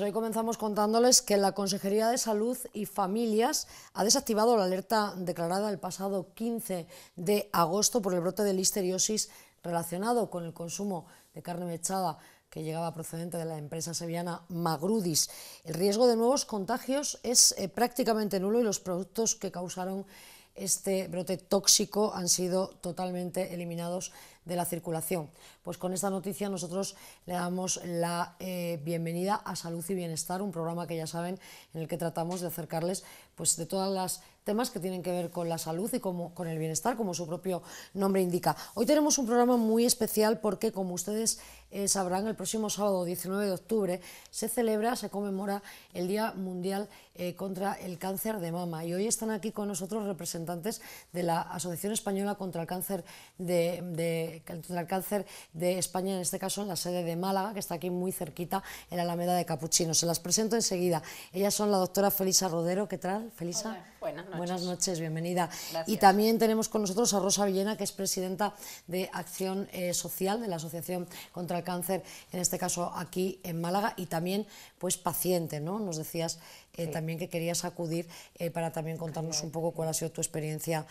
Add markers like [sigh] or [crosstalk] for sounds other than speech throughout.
Hoy comenzamos contándoles que la Consejería de Salud y Familias ha desactivado la alerta declarada el pasado 15 de agosto por el brote de listeriosis relacionado con el consumo de carne mechada que llegaba procedente de la empresa sevillana Magrudis. El riesgo de nuevos contagios es eh, prácticamente nulo y los productos que causaron este brote tóxico han sido totalmente eliminados de la circulación. Pues con esta noticia nosotros le damos la eh, bienvenida a Salud y Bienestar, un programa que ya saben en el que tratamos de acercarles pues de todos los temas que tienen que ver con la salud y con el bienestar, como su propio nombre indica. Hoy tenemos un programa muy especial porque, como ustedes eh, sabrán, el próximo sábado 19 de octubre se celebra, se conmemora el Día Mundial eh, contra el Cáncer de Mama. Y hoy están aquí con nosotros representantes de la Asociación Española contra el Cáncer de, contra el Cáncer de España, en este caso en la sede de Málaga, que está aquí muy cerquita, en la Alameda de Capuchino. Se las presento enseguida. Ellas son la doctora Felisa Rodero, ¿qué tal? Felisa, buenas, noches. buenas noches, bienvenida. Y también tenemos con nosotros a Rosa Villena, que es presidenta de Acción eh, Social, de la Asociación contra el Cáncer, en este caso aquí en Málaga, y también pues paciente, ¿no? Nos decías eh, también que querías acudir eh, para también contarnos un poco cuál ha sido tu experiencia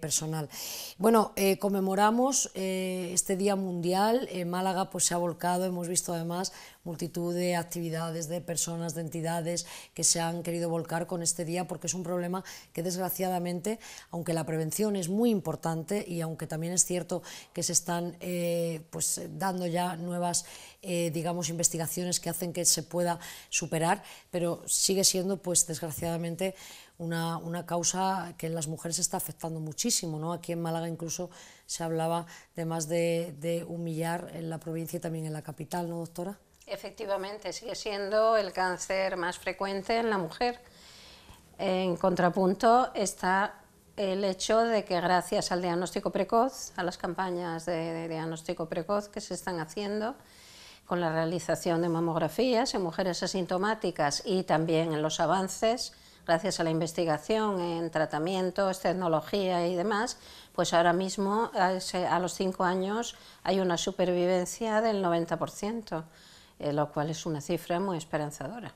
personal. Bueno, conmemoramos este Día Mundial, Málaga pues se ha volcado, hemos visto además multitud de actividades, de personas, de entidades que se han querido volcar con este día porque es un problema que desgraciadamente, aunque la prevención es muy importante y aunque también es cierto que se están eh, pues, dando ya nuevas eh, digamos, investigaciones que hacen que se pueda superar, pero sigue siendo pues desgraciadamente una, causa que en las mujeres está afectando muchísimo. ¿no? Aquí en Málaga incluso se hablaba de más de, de un millar en la provincia y también en la capital, ¿no, doctora? Efectivamente, sigue siendo el cáncer más frecuente en la mujer. En contrapunto está el hecho de que gracias al diagnóstico precoz, a las campañas de, diagnóstico precoz que se están haciendo, con la realización de mamografías en mujeres asintomáticas y también en los avances, gracias a la investigación en tratamientos, tecnología y demás, pues ahora mismo a los 5 años hay una supervivencia del 90%. Eh, lo cual es una cifra muy esperanzadora.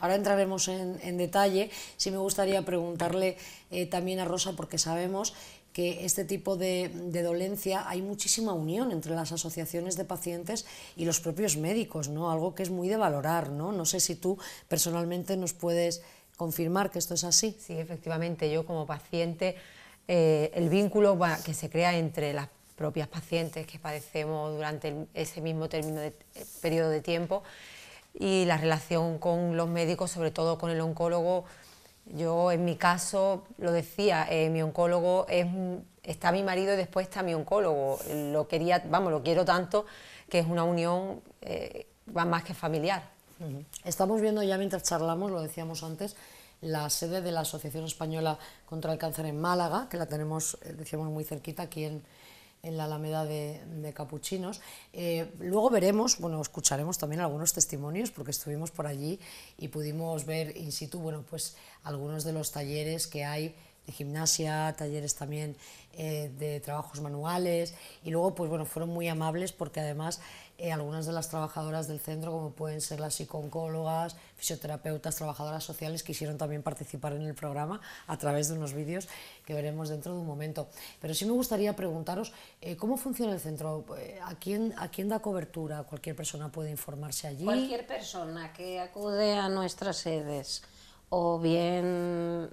Ahora entraremos en, detalle. Sí me gustaría preguntarle eh, también a Rosa, porque sabemos que este tipo de, dolencia hay muchísima unión entre las asociaciones de pacientes y los propios médicos, ¿no? Algo que es muy de valorar, ¿no? No sé si tú personalmente nos puedes confirmar que esto es así. Sí, efectivamente, yo como paciente, eh, el vínculo que se crea entre las propias pacientes que padecemos durante ese mismo término de, eh, periodo de tiempo y la relación con los médicos, sobre todo con el oncólogo. Yo en mi caso lo decía, eh, mi oncólogo es, está mi marido y después está mi oncólogo. Lo quería, vamos, lo quiero tanto que es una unión eh, más que familiar. Estamos viendo ya mientras charlamos, lo decíamos antes, la sede de la Asociación Española contra el Cáncer en Málaga, que la tenemos, eh, decíamos, muy cerquita aquí en, en la Alameda de, Capuchinos. Eh, luego veremos, bueno, escucharemos también algunos testimonios porque estuvimos por allí y pudimos ver in situ, bueno, pues algunos de los talleres que hay de gimnasia, talleres también eh, de trabajos manuales y luego pues bueno, fueron muy amables porque además eh, algunas de las trabajadoras del centro, como pueden ser las psicólogas, fisioterapeutas, trabajadoras sociales, quisieron también participar en el programa a través de unos vídeos que veremos dentro de un momento. Pero sí me gustaría preguntaros eh, cómo funciona el centro, ¿A quién, a quién da cobertura, cualquier persona puede informarse allí. Cualquier persona que acude a nuestras sedes o bien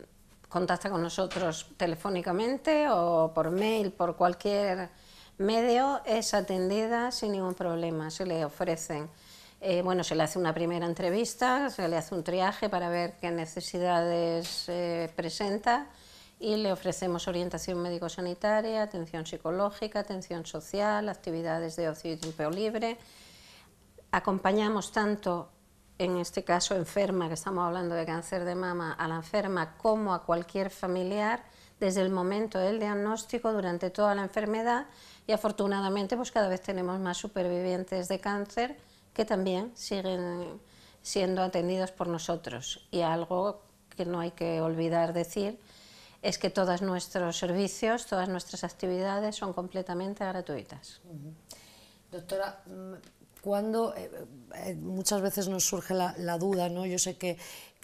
contacta con nosotros telefónicamente o por mail, por cualquier medio, es atendida sin ningún problema, se le ofrecen. Eh, bueno, se le hace una primera entrevista, se le hace un triaje para ver qué necesidades eh, presenta y le ofrecemos orientación médico-sanitaria, atención psicológica, atención social, actividades de ocio y tiempo libre. Acompañamos tanto en este caso enferma, que estamos hablando de cáncer de mama, a la enferma como a cualquier familiar desde el momento del diagnóstico durante toda la enfermedad y afortunadamente pues cada vez tenemos más supervivientes de cáncer que también siguen siendo atendidos por nosotros y algo que no hay que olvidar decir es que todos nuestros servicios, todas nuestras actividades son completamente gratuitas. Doctora, mm, cuando eh, eh, muchas veces nos surge la, duda, ¿no? Yo sé que,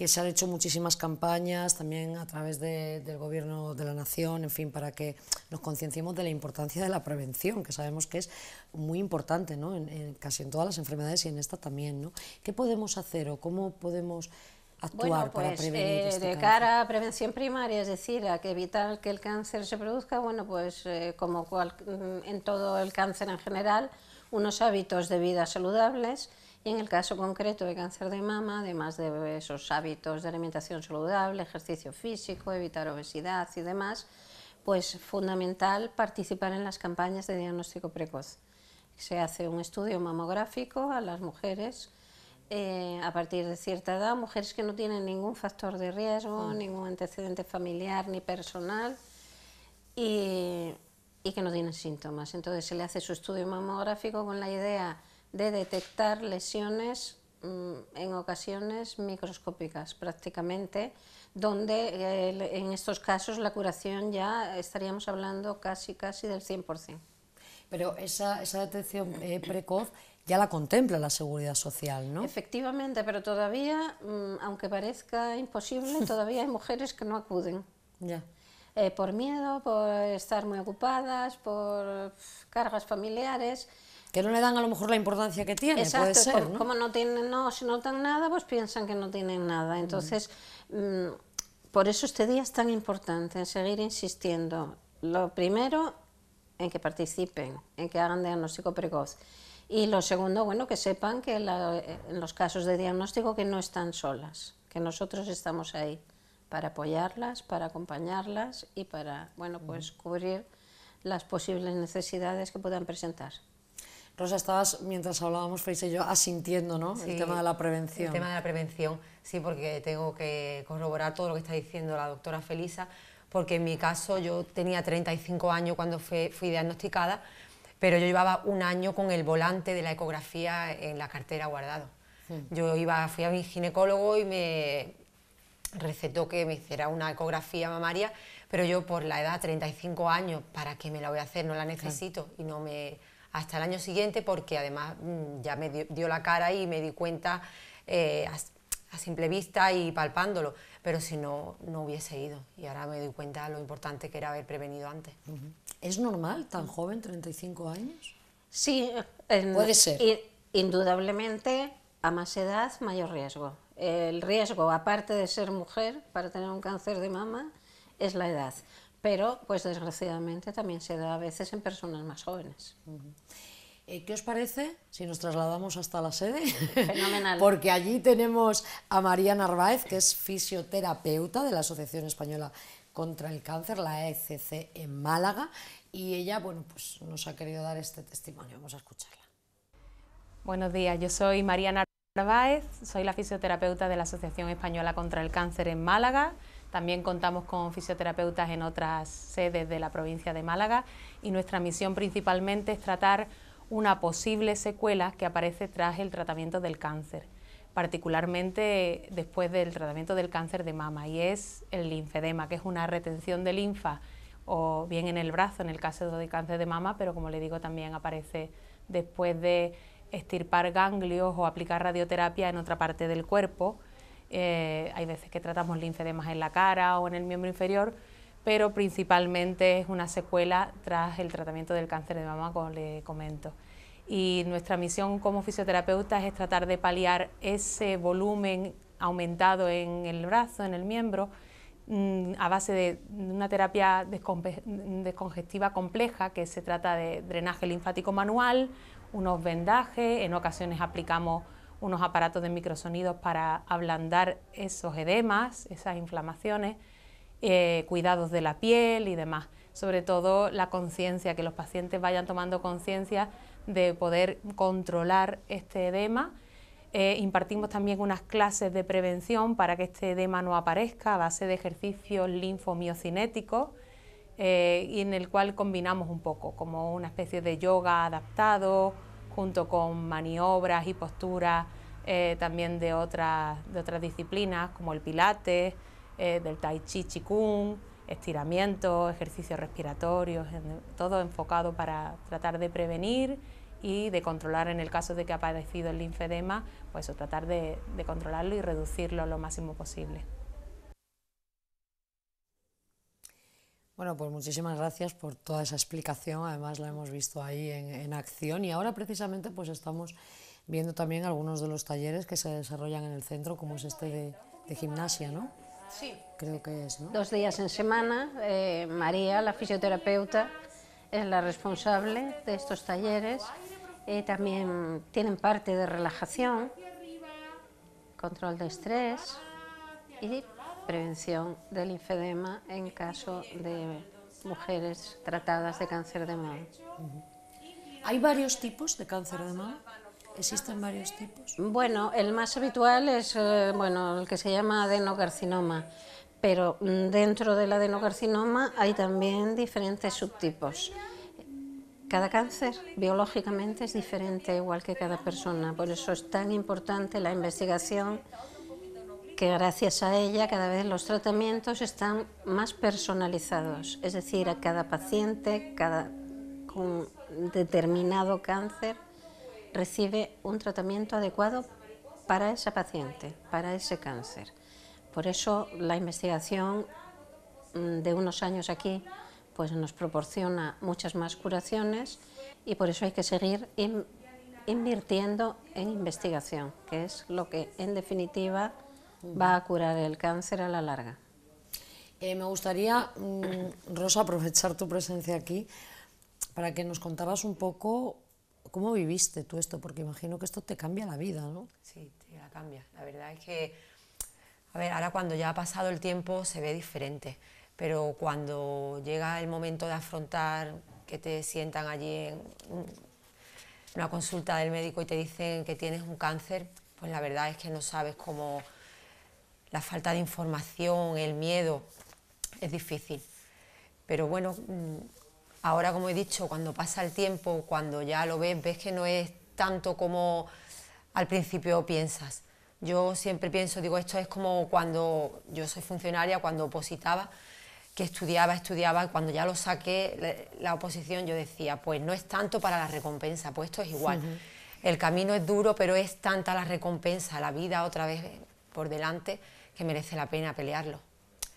se han hecho muchísimas campañas también a través del Gobierno de la Nación, en fin, para que nos concienciemos de la importancia de la prevención, que sabemos que es muy importante, ¿no? En, casi en todas las enfermedades y en esta también, ¿no? ¿Qué podemos hacer o cómo podemos actuar para pues, prevenir eh, este de cara a prevención primaria, es decir, a que evitar que el cáncer se produzca, bueno, pues como mm, en todo el cáncer en general, unos hábitos de vida saludables y en el caso concreto de cáncer de mama, además de esos hábitos de alimentación saludable, ejercicio físico, evitar obesidad y demás, pues fundamental participar en las campañas de diagnóstico precoz. Se hace un estudio mamográfico a las mujeres eh, a partir de cierta edad, mujeres que no tienen ningún factor de riesgo, mm. ningún antecedente familiar ni personal y y que no tienen síntomas. Entonces se le hace su estudio mamográfico con la idea de detectar lesiones mm, en ocasiones microscópicas prácticamente, donde eh, en estos casos la curación ya estaríamos hablando casi casi del 100%. Pero esa, esa detección eh, precoz ya la contempla la seguridad social, ¿no? Efectivamente, pero todavía, mm, aunque parezca imposible, todavía hay mujeres que no acuden. Ya. Eh, por miedo, por estar muy ocupadas, por cargas familiares. Que no le dan a lo mejor la importancia que tiene, Exacto, como, ¿no? tienen, no, si no dan nada, pues piensan que no tienen nada. Mm. Entonces, mm, por eso este día es tan importante, en seguir insistiendo. Lo primero, en que participen, en que hagan diagnóstico precoz. Y lo segundo, bueno, que sepan que eh, en los casos de diagnóstico que no están solas, que nosotros estamos ahí para apoyarlas, para acompañarlas y para, bueno, pues cubrir las posibles necesidades que puedan presentar. Rosa, estabas, mientras hablábamos, Freisa y yo, asintiendo ¿no? el tema de la prevención. El tema de la prevención, sí, porque tengo que corroborar todo lo que está diciendo la doctora Felisa, porque en mi caso yo tenía 35 años cuando fui, diagnosticada, pero yo llevaba un año con el volante de la ecografía en la cartera guardado. Hmm. Yo iba, fui a mi ginecólogo y me, recetó que me hiciera una ecografía mamaria, pero yo por la edad, 35 años, ¿para qué me la voy a hacer? No la necesito y no me... hasta el año siguiente porque además mm, ya me dio, la cara y me di cuenta eh, a, simple vista y palpándolo, pero si no, no hubiese ido y ahora me doy cuenta lo importante que era haber prevenido antes. ¿Es normal tan joven, 35 años? Sí, puede ser. indudablemente a más edad, mayor riesgo el riesgo, aparte de ser mujer, para tener un cáncer de mama, es la edad. Pero, pues desgraciadamente, también se da a veces en personas más jóvenes. Eh, ¿Qué os parece si nos trasladamos hasta la sede? [laughs] Fenomenal. Porque allí tenemos a María Narváez, que es fisioterapeuta de la Asociación Española contra el Cáncer, la ECC, en Málaga, y ella bueno, pues nos ha querido dar este testimonio. Vamos a escucharla. Buenos días, yo soy María Narváez. Hola, soy la fisioterapeuta de la Asociación Española contra el Cáncer en Málaga. También contamos con fisioterapeutas en otras sedes de la provincia de Málaga y nuestra misión principalmente es tratar una posible secuela que aparece tras el tratamiento del cáncer, particularmente después del tratamiento del cáncer de mama y es el linfedema, que es una retención de linfa o bien en el brazo en el caso de cáncer de mama, pero como le digo también aparece después de estirpar ganglios o aplicar radioterapia en otra parte del cuerpo. Eh, hay veces que tratamos linfedemas en la cara o en el miembro inferior, pero principalmente es una secuela tras el tratamiento del cáncer de mama, como le comento. Y nuestra misión como fisioterapeuta es tratar de paliar ese volumen aumentado en el brazo, en el miembro, mm, a base de una terapia descongestiva compleja que se trata de drenaje linfático manual, unos vendajes, en ocasiones aplicamos unos aparatos de microsonidos para ablandar esos edemas, esas inflamaciones, eh, cuidados de la piel y demás. Sobre todo la conciencia, que los pacientes vayan tomando conciencia de poder controlar este edema. Eh, impartimos también unas clases de prevención para que este edema no aparezca a base de ejercicios linfomiocinéticos eh, y en el cual combinamos un poco, como una especie de yoga adaptado, junto con maniobras y posturas eh, también de otras, disciplinas, como el pilates, eh, del tai chi, chi kung, estiramientos, ejercicios respiratorios, todo enfocado para tratar de prevenir y de controlar en el caso de que ha padecido el linfedema, pues o tratar de controlarlo y reducirlo lo máximo posible. Bueno, pues muchísimas gracias por toda esa explicación. Además la hemos visto ahí en, acción y ahora precisamente pues estamos viendo también algunos de los talleres que se desarrollan en el centro, como es este de, gimnasia, ¿no? Sí. Creo que es, ¿no? Dos días en semana. Eh, María, la fisioterapeuta, es la responsable de estos talleres. Eh, también tienen parte de relajación, control de estrés y prevención del linfedema en caso de mujeres tratadas de cáncer de mama. ¿Hay varios tipos de cáncer de mama? ¿Existen varios tipos? Bueno, el más habitual es eh, bueno, el que se llama adenocarcinoma, pero mm, dentro del adenocarcinoma hay también diferentes subtipos. Cada cáncer biológicamente es diferente, igual que cada persona, por eso es tan importante la investigación que gracias a ella cada vez los tratamientos están más personalizados, es decir, a cada paciente, cada con determinado cáncer recibe un tratamiento adecuado para esa paciente, para ese cáncer. Por eso la investigación mm, de unos años aquí pues nos proporciona muchas más curaciones y por eso hay que seguir invirtiendo en investigación, que es lo que en definitiva va a curar el cáncer a la larga. Eh, me gustaría, mm, Rosa, aprovechar tu presencia aquí para que nos contaras un poco cómo viviste tú esto, porque imagino que esto te cambia la vida, ¿no? Sí, te la cambia. La verdad es que, a ver, ahora cuando ya ha pasado el tiempo se ve diferente, pero cuando llega el momento de afrontar que te sientan allí en una consulta del médico y te dicen que tienes un cáncer, pues la verdad es que no sabes cómo la falta de información, el miedo, es difícil. Pero bueno, mm, ahora como he dicho, cuando pasa el tiempo, cuando ya lo ves, ves que no es tanto como al principio piensas. Yo siempre pienso, digo, esto es como cuando yo soy funcionaria, cuando opositaba, que estudiaba, estudiaba, cuando ya lo saqué, la oposición, yo decía, pues no es tanto para la recompensa, pues esto es igual. El camino es duro, pero es tanta la recompensa, la vida otra vez por delante, que merece la pena pelearlo.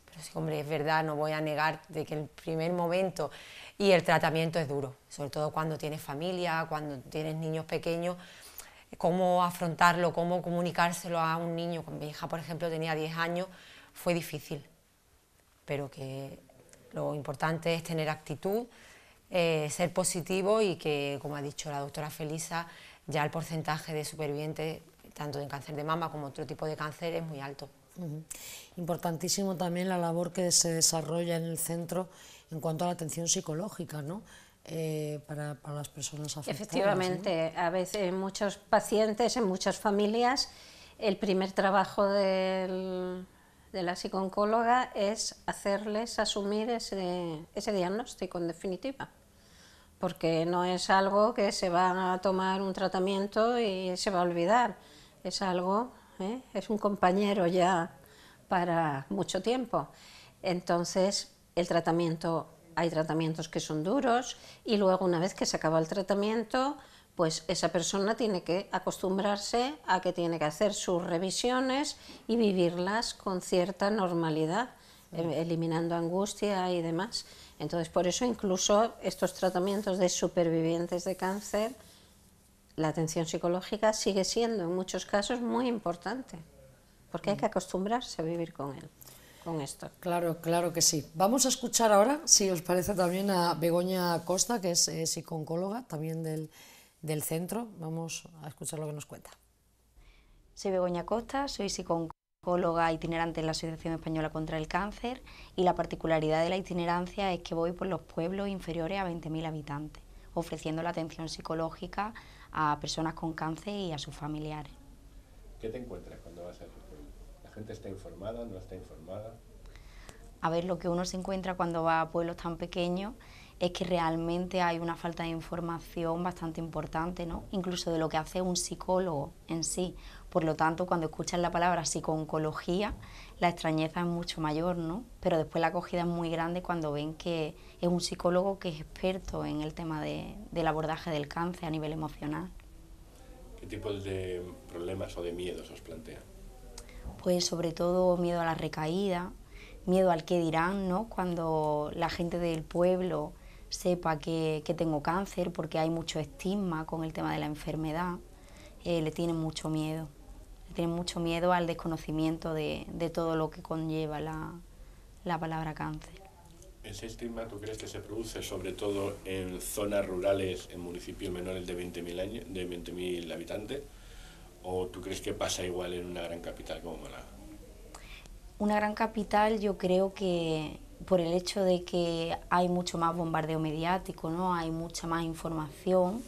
Pero sí, hombre, es verdad, no voy a negar de que el primer momento y el tratamiento es duro, sobre todo cuando tienes familia, cuando tienes niños pequeños, cómo afrontarlo, cómo comunicárselo a un niño. Con mi hija, por ejemplo, tenía 10 años, fue difícil, pero que lo importante es tener actitud, eh, ser positivo y que, como ha dicho la doctora Felisa, ya el porcentaje de supervivientes, tanto en cáncer de mama como otro tipo de cáncer, es muy alto. Importantísimo también la labor que se desarrolla en el centro en cuanto a la atención psicológica, ¿no? Eh, para, las personas afectadas. Efectivamente, a veces en muchos pacientes, en muchas familias, el primer trabajo de la psiconcóloga es hacerles asumir ese, ese diagnóstico en definitiva porque no es algo que se va a tomar un tratamiento y se va a olvidar, es algo ¿eh? es un compañero ya para mucho tiempo. Entonces, el tratamiento, hay tratamientos que son duros y luego una vez que se acaba el tratamiento, pues esa persona tiene que acostumbrarse a que tiene que hacer sus revisiones y vivirlas con cierta normalidad, eh, eliminando angustia y demás. Entonces, por eso incluso estos tratamientos de supervivientes de cáncer la atención psicológica sigue siendo en muchos casos muy importante, porque hay que acostumbrarse a vivir con él, con esto. Claro, claro que sí. Vamos a escuchar ahora, si os parece, también a Begoña Costa, que es eh, psicóloga también del, del centro. Vamos a escuchar lo que nos cuenta. Soy Begoña Costa, soy psicóloga itinerante en la Asociación Española contra el Cáncer y la particularidad de la itinerancia es que voy por los pueblos inferiores a 20.000 habitantes, ofreciendo la atención psicológica a personas con cáncer y a sus familiares. ¿Qué te encuentras cuando vas a ¿La gente está informada, no está informada? A ver, lo que uno se encuentra cuando va a pueblos tan pequeños es que realmente hay una falta de información bastante importante, ¿no? Incluso de lo que hace un psicólogo en sí. Por lo tanto, cuando escuchas la palabra oncología la extrañeza es mucho mayor, ¿no? Pero después la acogida es muy grande cuando ven que es un psicólogo que es experto en el tema de, del abordaje del cáncer a nivel emocional. ¿Qué tipo de problemas o de miedos os plantea? Pues sobre todo miedo a la recaída, miedo al qué dirán, ¿no? Cuando la gente del pueblo sepa que, tengo cáncer, porque hay mucho estigma con el tema de la enfermedad, eh, le tienen mucho miedo tienen mucho miedo al desconocimiento de, todo lo que conlleva la, palabra cáncer. ¿Ese estigma tú crees que se produce sobre todo en zonas rurales, en municipios menores de 20.000 de 20.000 habitantes? ¿O tú crees que pasa igual en una gran capital como Málaga? Una gran capital yo creo que por el hecho de que hay mucho más bombardeo mediático, ¿no? hay mucha más información,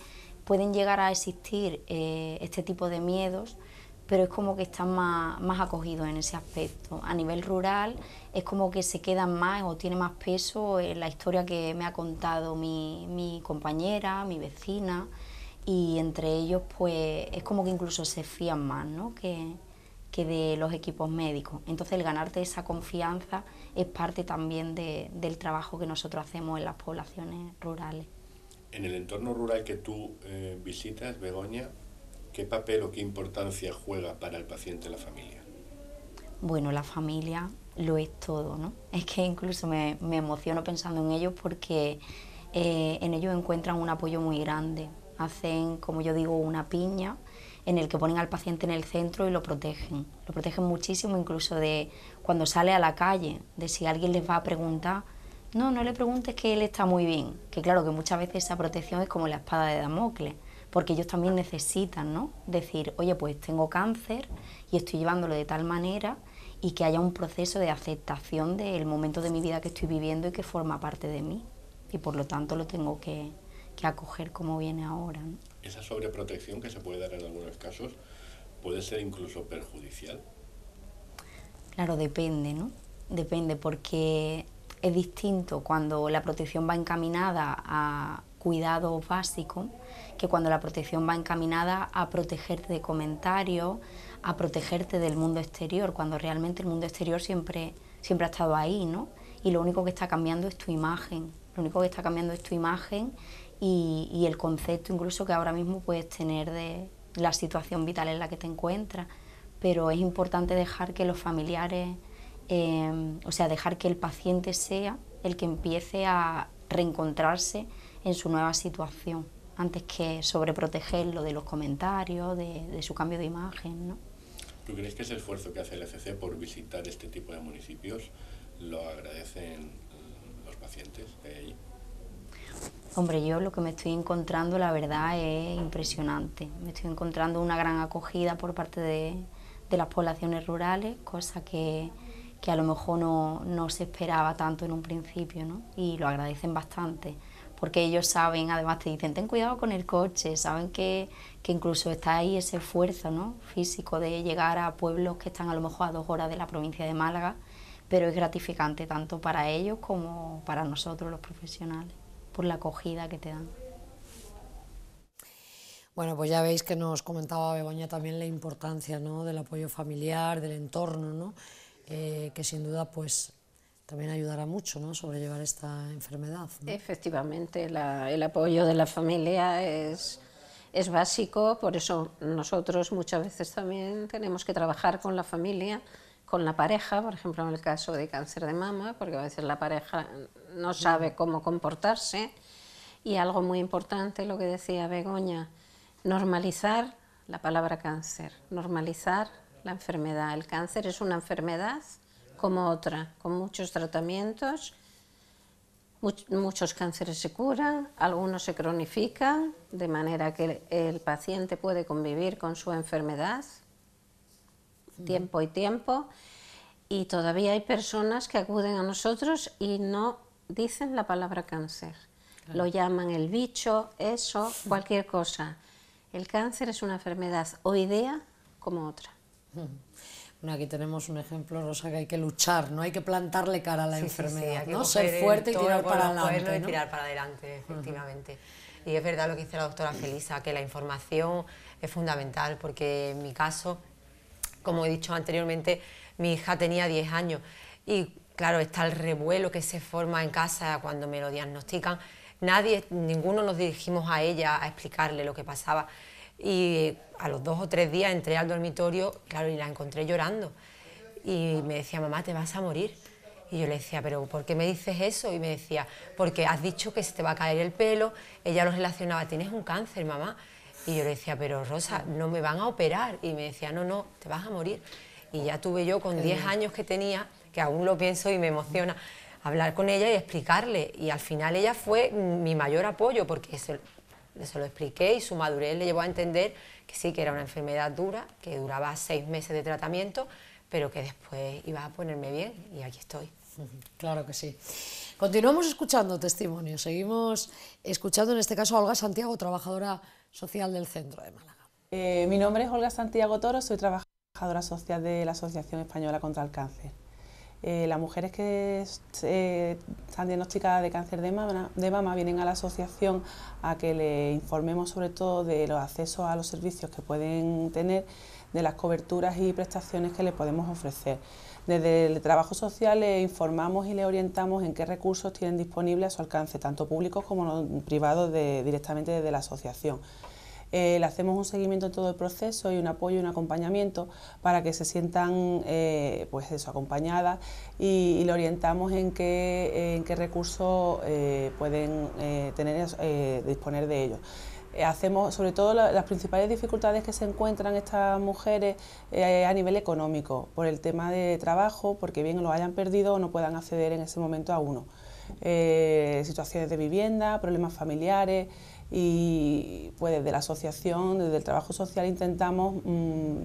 pueden llegar a existir eh, este tipo de miedos pero es como que están más, acogidos en ese aspecto. A nivel rural es como que se quedan más o tiene más peso en eh, la historia que me ha contado mi, compañera, mi vecina, y entre ellos pues es como que incluso se fían más ¿no? que, que de los equipos médicos. Entonces el ganarte esa confianza es parte también del trabajo que nosotros hacemos en las poblaciones rurales. En el entorno rural que tú eh, visitas, Begoña, ¿Qué papel o qué importancia juega para el paciente la familia? Bueno, la familia lo es todo, ¿no? Es que incluso me, emociono pensando en ellos porque eh, en ellos encuentran un apoyo muy grande. Hacen, como yo digo, una piña en el que ponen al paciente en el centro y lo protegen. Lo protegen muchísimo incluso de cuando sale a la calle, de si alguien les va a preguntar, no, no le preguntes que él está muy bien. Que claro que muchas veces esa protección es como la espada de Damocles porque ellos también necesitan, ¿no? Decir, oye, pues tengo cáncer y estoy llevándolo de tal manera y que haya un proceso de aceptación del momento de mi vida que estoy viviendo y que forma parte de mí. Y por lo tanto lo tengo que, acoger como viene ahora. Esa sobreprotección que se puede dar en algunos casos puede ser incluso perjudicial. Claro, depende, ¿no? Depende porque es distinto cuando la protección va encaminada a cuidado básico que cuando la protección va encaminada a protegerte de comentarios, a protegerte del mundo exterior, cuando realmente el mundo exterior siempre, ha estado ahí, ¿no? Y lo único que está cambiando es tu imagen, lo único que está cambiando es tu imagen y, el concepto incluso que ahora mismo puedes tener de la situación vital en la que te encuentras. Pero es importante dejar que los familiares, eh, o sea, dejar que el paciente sea el que empiece a reencontrarse en su nueva situación antes que sobreprotegerlo de los comentarios, de, su cambio de imagen. ¿no? ¿Tú crees que ese esfuerzo que hace el ECC por visitar este tipo de municipios lo agradecen los pacientes Hombre, yo lo que me estoy encontrando, la verdad, es impresionante. Me estoy encontrando una gran acogida por parte de, de las poblaciones rurales, cosa que, que a lo mejor no, no, se esperaba tanto en un principio, ¿no? Y lo agradecen bastante porque ellos saben, además te dicen, ten cuidado con el coche, saben que, incluso está ahí ese esfuerzo ¿no? físico de llegar a pueblos que están a lo mejor a dos horas de la provincia de Málaga, pero es gratificante tanto para ellos como para nosotros los profesionales, por la acogida que te dan. Bueno, pues ya veis que nos comentaba Begoña también la importancia ¿no? del apoyo familiar, del entorno, ¿no? Eh, que sin duda pues también ayudará mucho ¿no? sobrellevar esta enfermedad. Efectivamente, el apoyo de la familia es, es básico, por eso nosotros muchas veces también tenemos que trabajar con la familia, con la pareja, por ejemplo en el caso de cáncer de mama, porque a veces la pareja no sabe cómo comportarse. Y algo muy importante, lo que decía Begoña, normalizar la palabra cáncer, normalizar la enfermedad. El cáncer es una enfermedad como otra, con muchos tratamientos. muchos cánceres se curan, algunos se cronifican, de manera que el, paciente puede convivir con su enfermedad tiempo y tiempo. Y todavía hay personas que acuden a nosotros y no dicen la palabra cáncer. Lo llaman el bicho, eso, cualquier cosa. El cáncer es una enfermedad o idea como otra. Bueno, aquí tenemos un ejemplo, Rosa, que hay que luchar, no hay que plantarle cara a la enfermedad, ¿no? Ser fuerte y tirar para adelante. ¿no? y tirar para adelante, efectivamente. Y es verdad lo que dice la doctora Felisa, que la información es fundamental, porque en mi caso, como he dicho anteriormente, mi hija tenía 10 años y claro, está el revuelo que se forma en casa cuando me lo diagnostican. Nadie, ninguno nos dirigimos a ella a explicarle lo que pasaba. Y a los dos o tres días entré al dormitorio, claro, y la encontré llorando. Y me decía, mamá, te vas a morir. Y yo le decía, pero ¿por qué me dices eso? Y me decía, porque has dicho que se te va a caer el pelo. Ella lo relacionaba, tienes un cáncer, mamá. Y yo le decía, pero Rosa, no me van a operar. Y me decía, no, no, te vas a morir. Y ya tuve yo con 10 años que tenía, que aún lo pienso y me emociona, hablar con ella y explicarle. Y al final ella fue mi mayor apoyo, porque se lo expliqué y su madurez le llevó a entender que sí, que era una enfermedad dura, que duraba seis meses de tratamiento, pero que después iba a ponerme bien y aquí estoy. Claro que sí. Continuamos escuchando testimonios, seguimos escuchando en este caso a Olga Santiago, trabajadora social del centro de Málaga. Eh, mi nombre es Olga Santiago Toro, soy trabajadora social de la Asociación Española contra el Cáncer. Eh, las mujeres que están diagnosticadas de cáncer de mama, vienen a la asociación a que le informemos sobre todo de los accesos a los servicios que pueden tener, de las coberturas y prestaciones que le podemos ofrecer. Desde el trabajo social le informamos y le orientamos en qué recursos tienen disponibles a su alcance, tanto públicos como privados directamente desde la asociación. Eh, le hacemos un seguimiento en todo el proceso y un apoyo y un acompañamiento para que se sientan eh, pues eso, acompañadas y, le orientamos en qué, recursos eh, pueden tener, disponer de ellos hacemos sobre todo las principales dificultades que se encuentran estas mujeres a nivel económico, por el tema de trabajo, porque bien lo hayan perdido o no puedan acceder en ese momento a uno. Eh, situaciones de vivienda, problemas familiares, y pues desde la asociación, desde el trabajo social intentamos mm,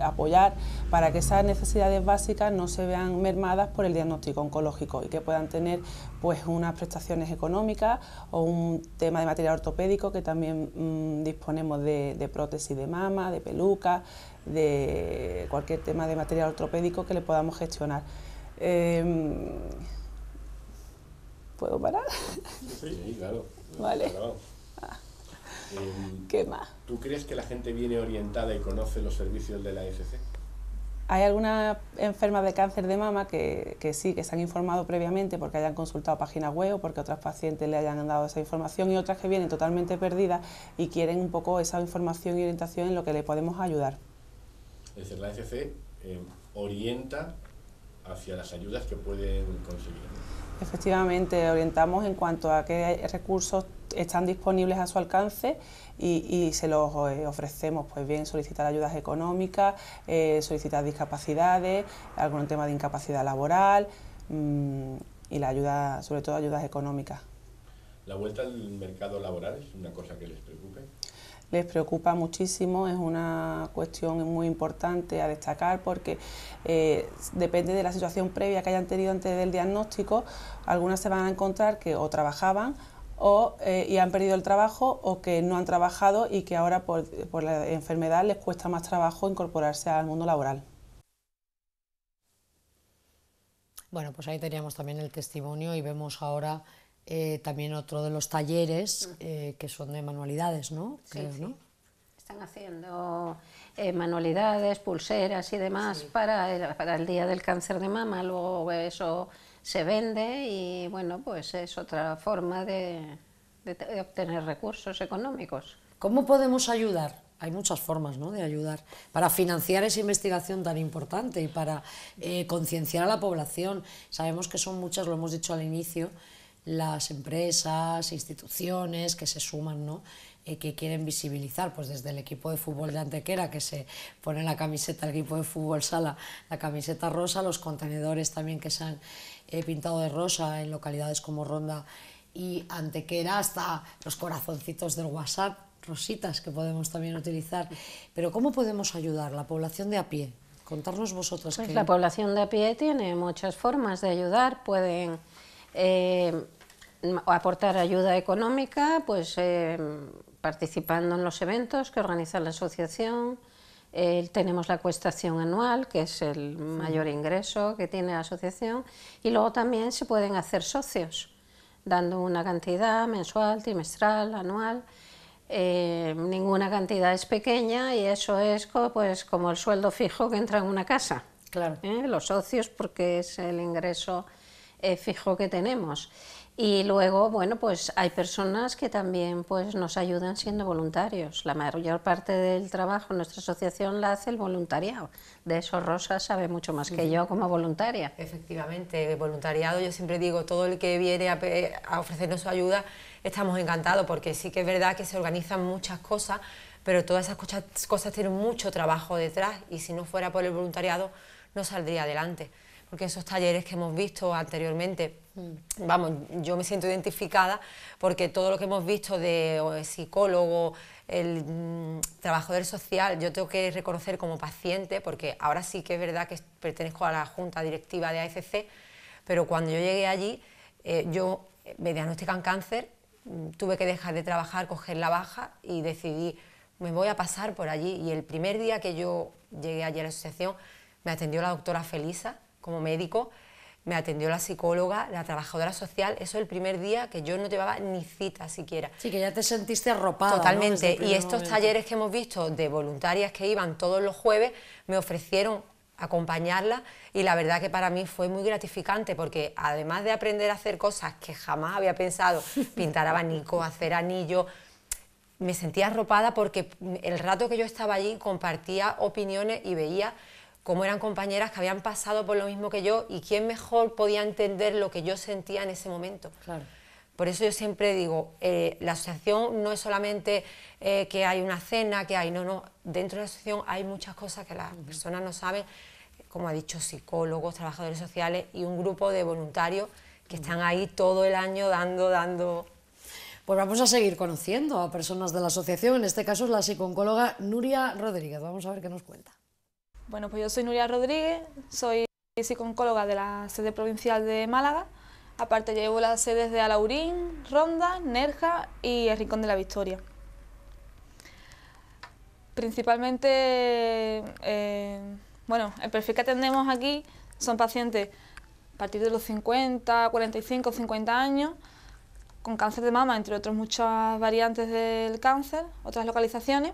apoyar para que esas necesidades básicas no se vean mermadas por el diagnóstico oncológico y que puedan tener pues unas prestaciones económicas o un tema de material ortopédico que también mm, disponemos de, prótesis de mama, de peluca, de cualquier tema de material ortopédico que le podamos gestionar. Em, ¿Puedo parar? Sí, claro. Vale. Em, ¿Qué más? ¿Tú crees que la gente viene orientada y conoce los servicios de la AFC? Hay algunas enfermas de cáncer de mama que, sí, que se han informado previamente porque hayan consultado páginas web o porque otras pacientes le hayan dado esa información y otras que vienen totalmente perdidas y quieren un poco esa información y orientación en lo que le podemos ayudar. Es decir, la AFC em, orienta hacia las ayudas que pueden conseguir. Efectivamente, orientamos en cuanto a qué recursos están disponibles a su alcance y, se los eh, ofrecemos, pues bien, solicitar ayudas económicas, eh, solicitar discapacidades, algún tema de incapacidad laboral mm, y la ayuda, sobre todo ayudas económicas. ¿La vuelta al mercado laboral es una cosa que les preocupe? les preocupa muchísimo, es una cuestión muy importante a destacar porque eh, depende de la situación previa que hayan tenido antes del diagnóstico, algunas se van a encontrar que o trabajaban o, eh, y han perdido el trabajo o que no han trabajado y que ahora por, la enfermedad les cuesta más trabajo incorporarse al mundo laboral. Bueno, pues ahí teníamos también el testimonio y vemos ahora eh, también otro de los talleres eh, que son de manualidades, ¿no? Sí, Están haciendo manualidades, pulseras y demás para, para el Día del Cáncer de Mama. Luego eso se vende y bueno, pues es otra forma de, obtener recursos económicos. ¿Cómo podemos ayudar? Hay muchas formas ¿no? de ayudar para financiar esa investigación tan importante y para eh, concienciar a la población. Sabemos que son muchas, lo hemos dicho al inicio, las empresas, instituciones que se suman, ¿no? Eh, que quieren visibilizar, pues desde el equipo de fútbol de Antequera, que se pone la camiseta, el equipo de fútbol sala, la camiseta rosa, los contenedores también que se han He pintado de rosa en localidades como Ronda y Antequera, hasta los corazoncitos del WhatsApp, rositas que podemos también utilizar. Pero ¿cómo podemos ayudar la población de a pie? Contarnos vosotros. Pues La población de a pie tiene muchas formas de ayudar. Pueden eh, aportar ayuda económica, pues eh, participando en los eventos que organiza la asociación tenemos la cuestación anual, que es el mayor ingreso que tiene la asociación, y luego también se pueden hacer socios, dando una cantidad mensual, trimestral, anual. Eh, ninguna cantidad es pequeña y eso es pues, como el sueldo fijo que entra en una casa. ¿eh? los socios, porque es el ingreso eh, fijo que tenemos. Y luego, bueno, pues hay personas que también pues, nos ayudan siendo voluntarios. La mayor parte del trabajo en nuestra asociación la hace el voluntariado. De eso Rosa sabe mucho más que yo como voluntaria. Efectivamente, voluntariado, yo siempre digo, todo el que viene a, ofrecernos su ayuda, estamos encantados, porque sí que es verdad que se organizan muchas cosas, pero todas esas cosas tienen mucho trabajo detrás y si no fuera por el voluntariado no saldría adelante. Porque esos talleres que hemos visto anteriormente, Mm. Vamos, yo me siento identificada porque todo lo que hemos visto de psicólogo, el mm, trabajo trabajador social, yo tengo que reconocer como paciente, porque ahora sí que es verdad que pertenezco a la junta directiva de AFC, pero cuando yo llegué allí, eh, yo eh, me diagnostican cáncer, mm, tuve que dejar de trabajar, coger la baja y decidí, me voy a pasar por allí. Y el primer día que yo llegué allí a la asociación, me atendió la doctora Felisa como médico me atendió la psicóloga, la trabajadora social, eso el primer día que yo no llevaba ni cita siquiera. Sí, que ya te sentiste arropada. Totalmente. Y estos talleres que hemos visto de voluntarias que iban todos los jueves, me ofrecieron acompañarla y la verdad que para mí fue muy gratificante porque además de aprender a hacer cosas que jamás había pensado, [laughs] pintar abanico, hacer anillo, me sentía arropada porque el rato que yo estaba allí compartía opiniones y veía como eran compañeras que habían pasado por lo mismo que yo y quién mejor podía entender lo que yo sentía en ese momento. Claro. Por eso yo siempre digo, eh, la asociación no es solamente eh, que hay una cena, que hay, no, no, dentro de la asociación hay muchas cosas que las personas no saben, como ha dicho, psicólogos, trabajadores sociales y un grupo de voluntarios que están ahí todo el año dando, dando pues vamos a seguir conociendo a personas de la asociación, en este caso es la psicóloga Nuria Rodríguez. Vamos a ver qué nos cuenta. Bueno, pues yo soy Nuria Rodríguez, soy psicóloga de la sede provincial de Málaga. Aparte llevo las sedes de Alaurín, Ronda, Nerja y el Rincón de la Victoria. Principalmente, eh, bueno, el perfil que atendemos aquí son pacientes a partir de los 50, 45, 50 años, con cáncer de mama, entre otras muchas variantes del cáncer, otras localizaciones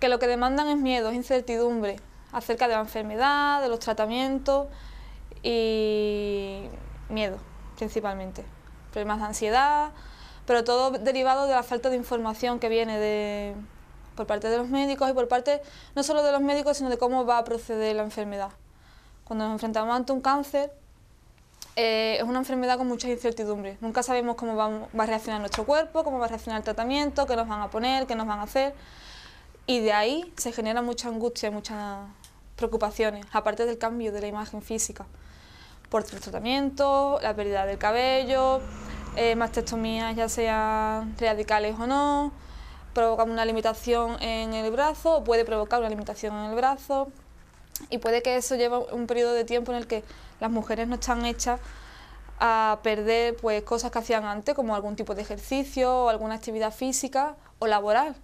que lo que demandan es miedo, es incertidumbre acerca de la enfermedad, de los tratamientos y miedo principalmente, problemas de ansiedad, pero todo derivado de la falta de información que viene de, por parte de los médicos y por parte no solo de los médicos, sino de cómo va a proceder la enfermedad. Cuando nos enfrentamos ante un cáncer, eh, es una enfermedad con muchas incertidumbres. Nunca sabemos cómo va, a reaccionar nuestro cuerpo, cómo va a reaccionar el tratamiento, qué nos van a poner, qué nos van a hacer. Y de ahí se genera mucha angustia, y muchas preocupaciones, aparte del cambio de la imagen física, por el tratamiento, la pérdida del cabello, eh, mastectomías ya sean radicales o no, ...provocan una limitación en el brazo o puede provocar una limitación en el brazo y puede que eso lleve un periodo de tiempo en el que las mujeres no están hechas a perder pues cosas que hacían antes como algún tipo de ejercicio o alguna actividad física o laboral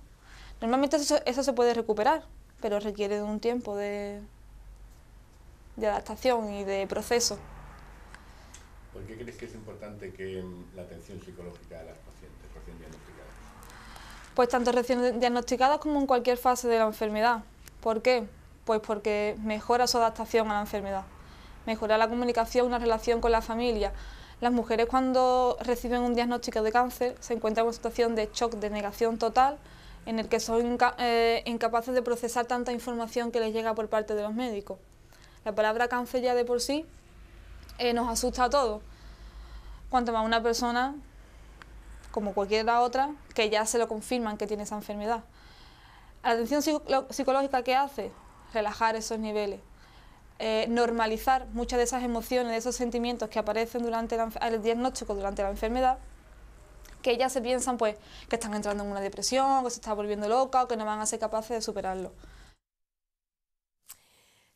Normalmente eso, se puede recuperar, pero requiere de un tiempo de, adaptación y de proceso. ¿Por qué crees que es importante que mm, la atención psicológica a las pacientes recién diagnosticadas? Pues tanto recién diagnosticadas como en cualquier fase de la enfermedad. ¿Por qué? Pues porque mejora su adaptación a la enfermedad, mejora la comunicación, la relación con la familia. Las mujeres cuando reciben un diagnóstico de cáncer se encuentran en una situación de shock, de negación total, en el que son eh, incapaces de procesar tanta información que les llega por parte de los médicos. La palabra cáncer ya de por sí eh, nos asusta a todos, cuanto más una persona, como cualquiera otra, que ya se lo confirman que tiene esa enfermedad. La atención psicológica que hace, relajar esos niveles, eh, normalizar muchas de esas emociones, de esos sentimientos que aparecen durante el diagnóstico durante la enfermedad que ellas se piensan pues que están entrando en una depresión, que se está volviendo loca o que no van a ser capaces de superarlo.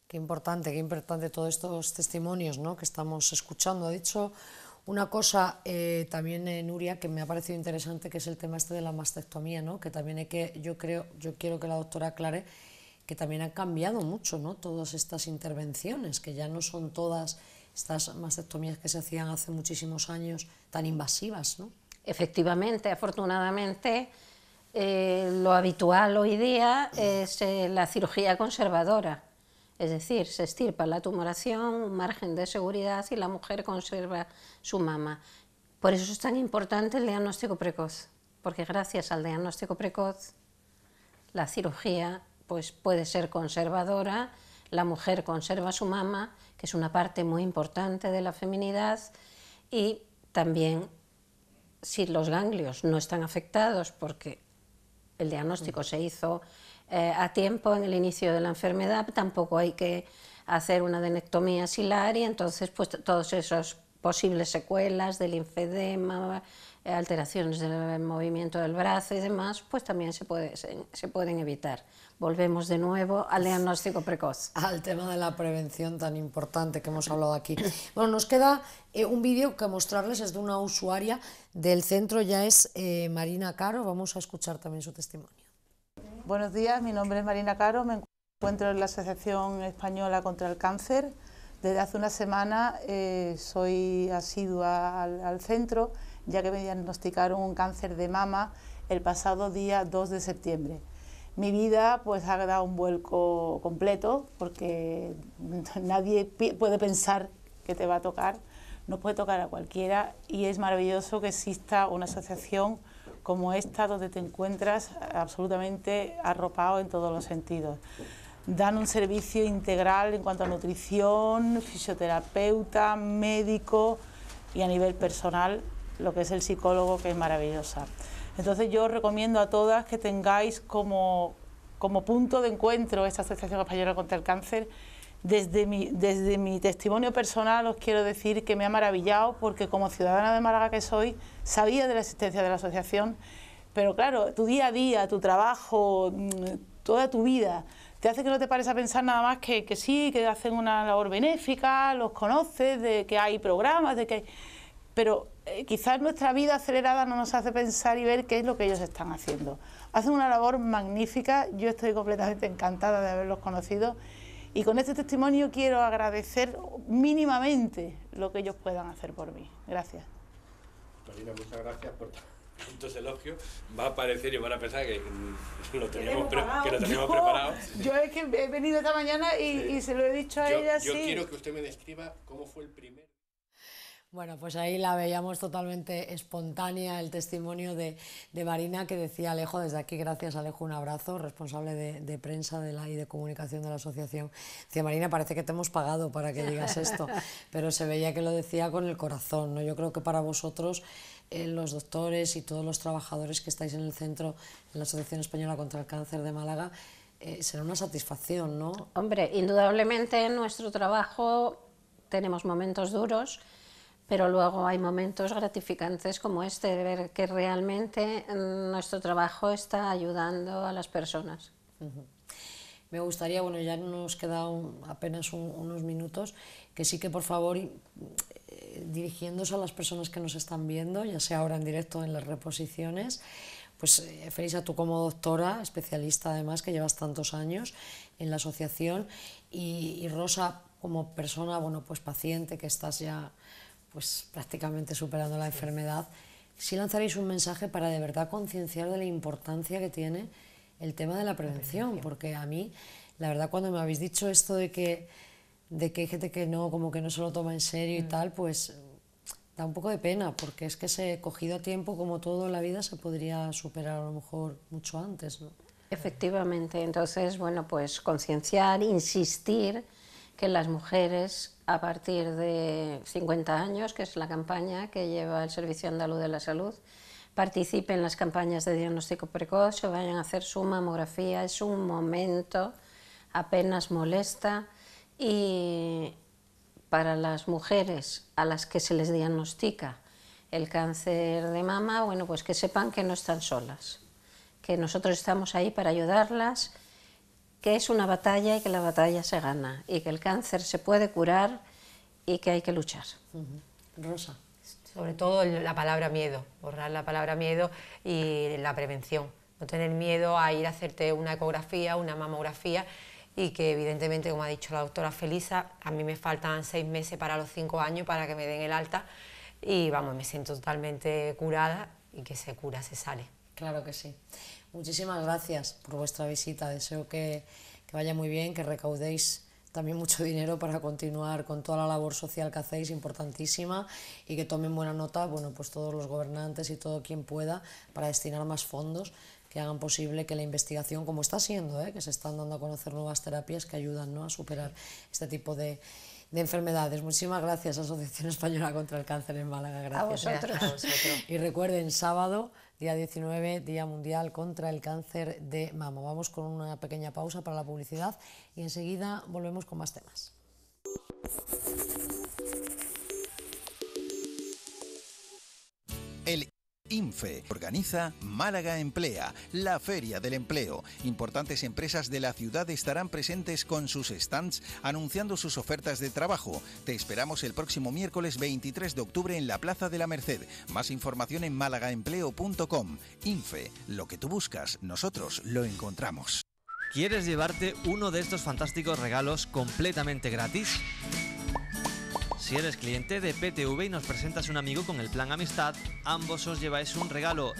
Qué importante, qué importante todos estos testimonios que estamos escuchando. Ha dicho una cosa eh, también, eh, Nuria, que me ha parecido interesante, que es el tema este de la mastectomía, ¿no? que también hay que, yo creo, yo quiero que la doctora aclare que también han cambiado mucho ¿no? todas estas intervenciones, que ya no son todas estas mastectomías que se hacían hace muchísimos años tan invasivas. ¿no? Efectivamente, afortunadamente, eh, lo habitual hoy día es eh, la cirugía conservadora, es decir, se estirpa la tumoración, un margen de seguridad y la mujer conserva su mama. Por eso es tan importante el diagnóstico precoz, porque gracias al diagnóstico precoz la cirugía pues, puede ser conservadora, la mujer conserva su mama, que es una parte muy importante de la feminidad, y también si los ganglios no están afectados porque el diagnóstico se hizo eh, a tiempo en el inicio de la enfermedad, tampoco hay que hacer una denectomía axilar y entonces pues todos esos posibles secuelas del linfedema, eh, alteraciones del movimiento del brazo y demás, pues también se, se pueden evitar volvemos de nuevo al diagnóstico precoz. Al tema de la prevención tan importante que hemos hablado aquí. [clears throat] Bueno, nos queda eh, un vídeo que mostrarles, es de una usuaria del centro, ya es eh, Marina Caro, vamos a escuchar también su testimonio. Buenos días, mi nombre es Marina Caro, me encuentro en la Asociación Española contra el Cáncer. Desde hace una semana eh, soy asidua al, al centro, ya que me diagnosticaron un cáncer de mama el pasado día 2 de septiembre mi vida pues ha dado un vuelco completo porque [laughs] nadie puede pensar que te va a tocar, no puede tocar a cualquiera y es maravilloso que exista una asociación como esta donde te encuentras absolutamente arropado en todos los sentidos. Dan un servicio integral en cuanto a nutrición, fisioterapeuta, médico y a nivel personal lo que es el psicólogo que es maravillosa. Entonces yo recomiendo a todas que tengáis como, punto de encuentro esta Asociación Española contra el Cáncer. Desde mi, desde mi testimonio personal os quiero decir que me ha maravillado porque como ciudadana de Málaga que soy, sabía de la existencia de la asociación, pero claro, tu día a día, tu trabajo, mm, toda tu vida, te hace que no te pares a pensar nada más que, sí, que hacen una labor benéfica, los conoces, de que hay programas, de que... Pero eh, quizás nuestra vida acelerada no nos hace pensar y ver qué es lo que ellos están haciendo. Hacen una labor magnífica, yo estoy completamente encantada de haberlos conocido y con este testimonio quiero agradecer mínimamente lo que ellos puedan hacer por mí. Gracias. Carina, muchas gracias por tantos elogios. Va a aparecer y van a pensar que mm, lo teníamos, que lo teníamos [laughs] preparado. Yo es que he venido esta mañana y, se lo he dicho a ella. Yo quiero que usted me describa cómo fue el primer... Bueno, pues ahí la veíamos totalmente espontánea el testimonio de, Marina que decía Alejo, desde aquí gracias Alejo, un abrazo, responsable de, prensa de la, y de comunicación de la asociación. Decía Marina, parece que te hemos pagado para que digas esto, [laughs] pero se veía que lo decía con el corazón. ¿no? Yo creo que para vosotros, eh, los doctores y todos los trabajadores que estáis en el centro, en la Asociación Española contra el Cáncer de Málaga, eh, será una satisfacción, ¿no? Hombre, indudablemente en nuestro trabajo tenemos momentos duros pero luego hay momentos gratificantes como este, de ver que realmente mm, nuestro trabajo está ayudando a las personas. Me gustaría, bueno, ya nos quedan apenas unos minutos, que sí que por favor, eh, dirigiéndose a las personas que nos están viendo, ya sea ahora en directo en las reposiciones, pues eh, Felisa, tú como doctora, especialista además, que llevas tantos años en la asociación, y Rosa como persona, bueno, pues paciente, que estás ya pues prácticamente superando la enfermedad, sí lanzaréis un mensaje para de verdad concienciar de la importancia que tiene el tema de la prevención, porque a mí, la verdad, cuando me habéis dicho esto de que, de que hay gente que no, como que no se lo toma en serio y mm. tal, pues da un poco de pena, porque es que se cogido a tiempo, como todo la vida, se podría superar a lo mejor mucho antes, Efectivamente, entonces, bueno, pues concienciar, insistir que las mujeres a partir de 50 años, que es la campaña que lleva el Servicio Andaluz de la Salud, participen en las campañas de diagnóstico precoz, se vayan a hacer su mamografía, es un momento, apenas molesta y para las mujeres a las que se les diagnostica el cáncer de mama, bueno, pues que sepan que no están solas, que nosotros estamos ahí para ayudarlas que es una batalla y que la batalla se gana y que el cáncer se puede curar y que hay que luchar. Rosa. Sobre todo la palabra miedo, borrar la palabra miedo y la prevención. No tener miedo a ir a hacerte una ecografía, una mamografía y que evidentemente, como ha dicho la doctora Felisa, a mí me faltan seis meses para los cinco años para que me den el alta y vamos, me siento totalmente curada y que se cura, se sale. Claro que sí. Muchísimas gracias por vuestra visita. Deseo que, vaya muy bien, que recaudéis también mucho [laughs] dinero para continuar con toda la labor social que hacéis, importantísima, y que tomen buena nota, bueno, pues todos los gobernantes y todo quien pueda para destinar más fondos que hagan posible que la investigación, como está siendo, ¿eh? que se están dando a conocer nuevas terapias que ayudan ¿no? a superar este tipo de, enfermedades. Muchísimas gracias, Asociación Española contra el Cáncer en Málaga. Gracias. ¿eh? A vosotros. [laughs] Y recuerden, sábado día 19, Día Mundial contra el Cáncer de Mama. Vamos con una pequeña pausa para la publicidad y enseguida volvemos con más temas. INFE. Organiza Málaga Emplea, la Feria del Empleo. Importantes empresas de la ciudad estarán presentes con sus stands anunciando sus ofertas de trabajo. Te esperamos el próximo miércoles 23 de octubre en la Plaza de la Merced. Más información en málagaempleo.com. INFE, lo que tú buscas, nosotros lo encontramos. ¿Quieres llevarte uno de estos fantásticos regalos completamente gratis? Si eres cliente de PTV y nos presentas un amigo con el plan Amistad, ambos os lleváis un regalo.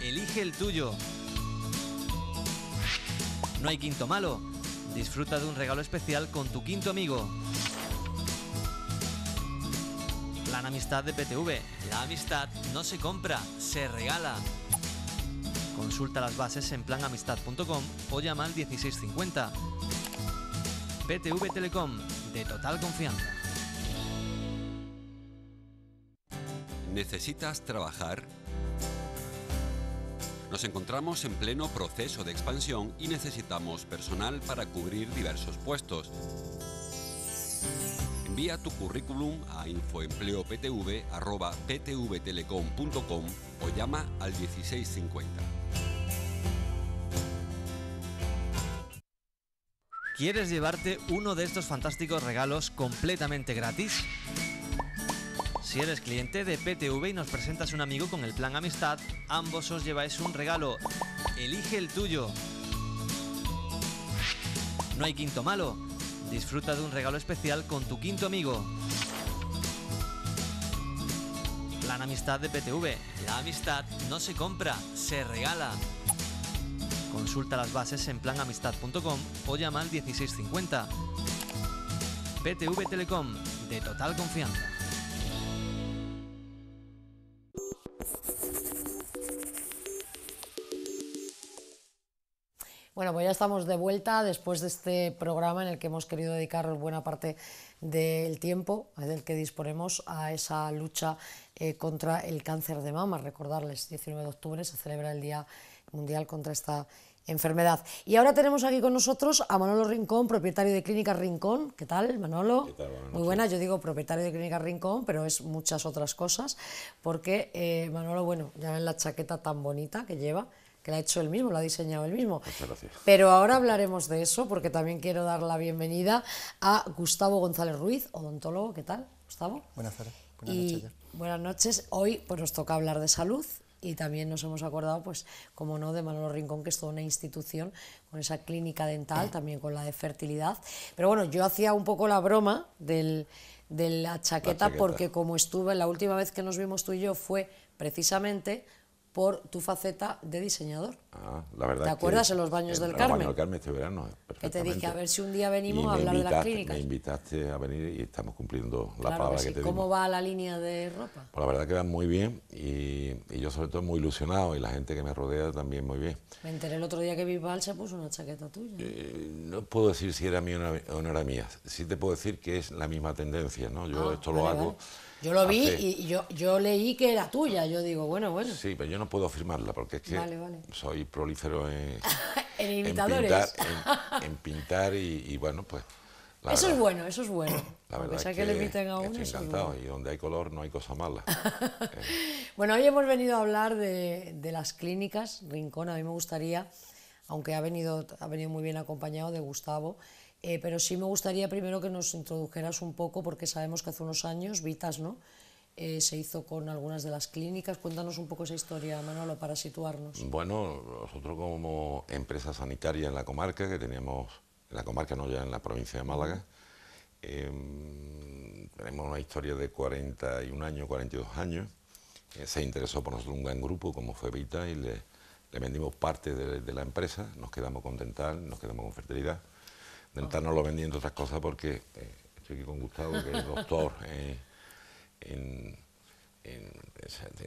Elige el tuyo. No hay quinto malo. Disfruta de un regalo especial con tu quinto amigo. Plan Amistad de PTV. La amistad no se compra, se regala. Consulta las bases en planamistad.com o llama al 1650. PTV Telecom, de total confianza. ¿Necesitas trabajar? Nos encontramos en pleno proceso de expansión y necesitamos personal para cubrir diversos puestos. Envía tu currículum a infoempleoptv.ptvtelecom.com o llama al 1650. ¿Quieres llevarte uno de estos fantásticos regalos completamente gratis? Si eres cliente de PTV y nos presentas un amigo con el plan Amistad, ambos os lleváis un regalo. Elige el tuyo. No hay quinto malo. Disfruta de un regalo especial con tu quinto amigo. Plan Amistad de PTV. La amistad no se compra, se regala. Consulta las bases en planamistad.com o llama al 1650. PTV Telecom, de total confianza. Bueno, pues ya estamos de vuelta después de este programa en el que hemos querido dedicar buena parte del tiempo del que disponemos a esa lucha eh, contra el cáncer de mama. Recordarles, 19 de octubre se celebra el Día Mundial contra esta enfermedad. Y ahora tenemos aquí con nosotros a Manolo Rincón, propietario de Clínica Rincón. ¿Qué tal, Manolo? ¿Qué Buenas Muy buena, yo digo propietario de Clínica Rincón, pero es muchas otras cosas, porque eh, Manolo, bueno, ya ven la chaqueta tan bonita que lleva, que la ha hecho él mismo, la ha diseñado el mismo. Pero ahora hablaremos de eso porque también quiero dar la bienvenida a Gustavo González Ruiz, odontólogo. ¿Qué tal, Gustavo? Buenas tardes. Buenas noches. Buenas noches. Hoy pues, nos toca hablar de salud y también nos hemos acordado, pues, como no, de Manolo Rincón, que es toda una institución con esa clínica dental, también con la de fertilidad. Pero bueno, yo hacía un poco la broma de la chaqueta, porque como estuve la última vez que nos vimos tú y yo fue precisamente por tu faceta de diseñador. Ah, la verdad. ¿Te acuerdas en los baños en del los Carmen? Baños del Carmen este verano. Eh, que te dije a ver si un día venimos a hablar de las clínicas. Me invitaste a venir y estamos cumpliendo la palabra que, te que ¿Cómo va la línea de ropa? Pues la verdad que va muy bien y, yo sobre todo muy ilusionado y la gente que me rodea también muy bien. Me enteré el otro día que Bisbal se puso una chaqueta tuya. Eh, no puedo decir si era mía o no era mía. Sí te puedo decir que es la misma tendencia, ¿no? Yo ah, esto lo hago. Yo lo vi y yo, yo leí que era tuya. Yo digo, bueno, bueno. Sí, pero yo no puedo firmarla porque es que soy prolífero en, [laughs] en, imitadores? [laughs] en pintar, y, bueno, pues. eso es bueno, eso es bueno. La verdad que, le a uno. encantado y donde hay color no hay cosa mala. [laughs] Eh. bueno, hoy hemos venido a hablar de, las clínicas Rincón. A mí me gustaría, aunque ha venido, ha venido muy bien acompañado de Gustavo. Eh, pero sí me gustaría primero que nos introdujeras un poco, porque sabemos que hace unos años Vitas ¿no? Eh, se hizo con algunas de las clínicas. Cuéntanos un poco esa historia, Manolo, para situarnos. Bueno, nosotros como empresa sanitaria en la comarca, que teníamos, en la comarca no ya en la provincia de Málaga, em, tenemos una historia de 41 años, 42 años. Eh, se interesó por nosotros un gran grupo como fue Vitas y le, vendimos parte de, de, la empresa, nos quedamos con dental, nos quedamos con fertilidad. Dentano lo vendiendo otras cosas porque eh, estoy aquí con Gustavo, que es doctor [laughs] eh, en,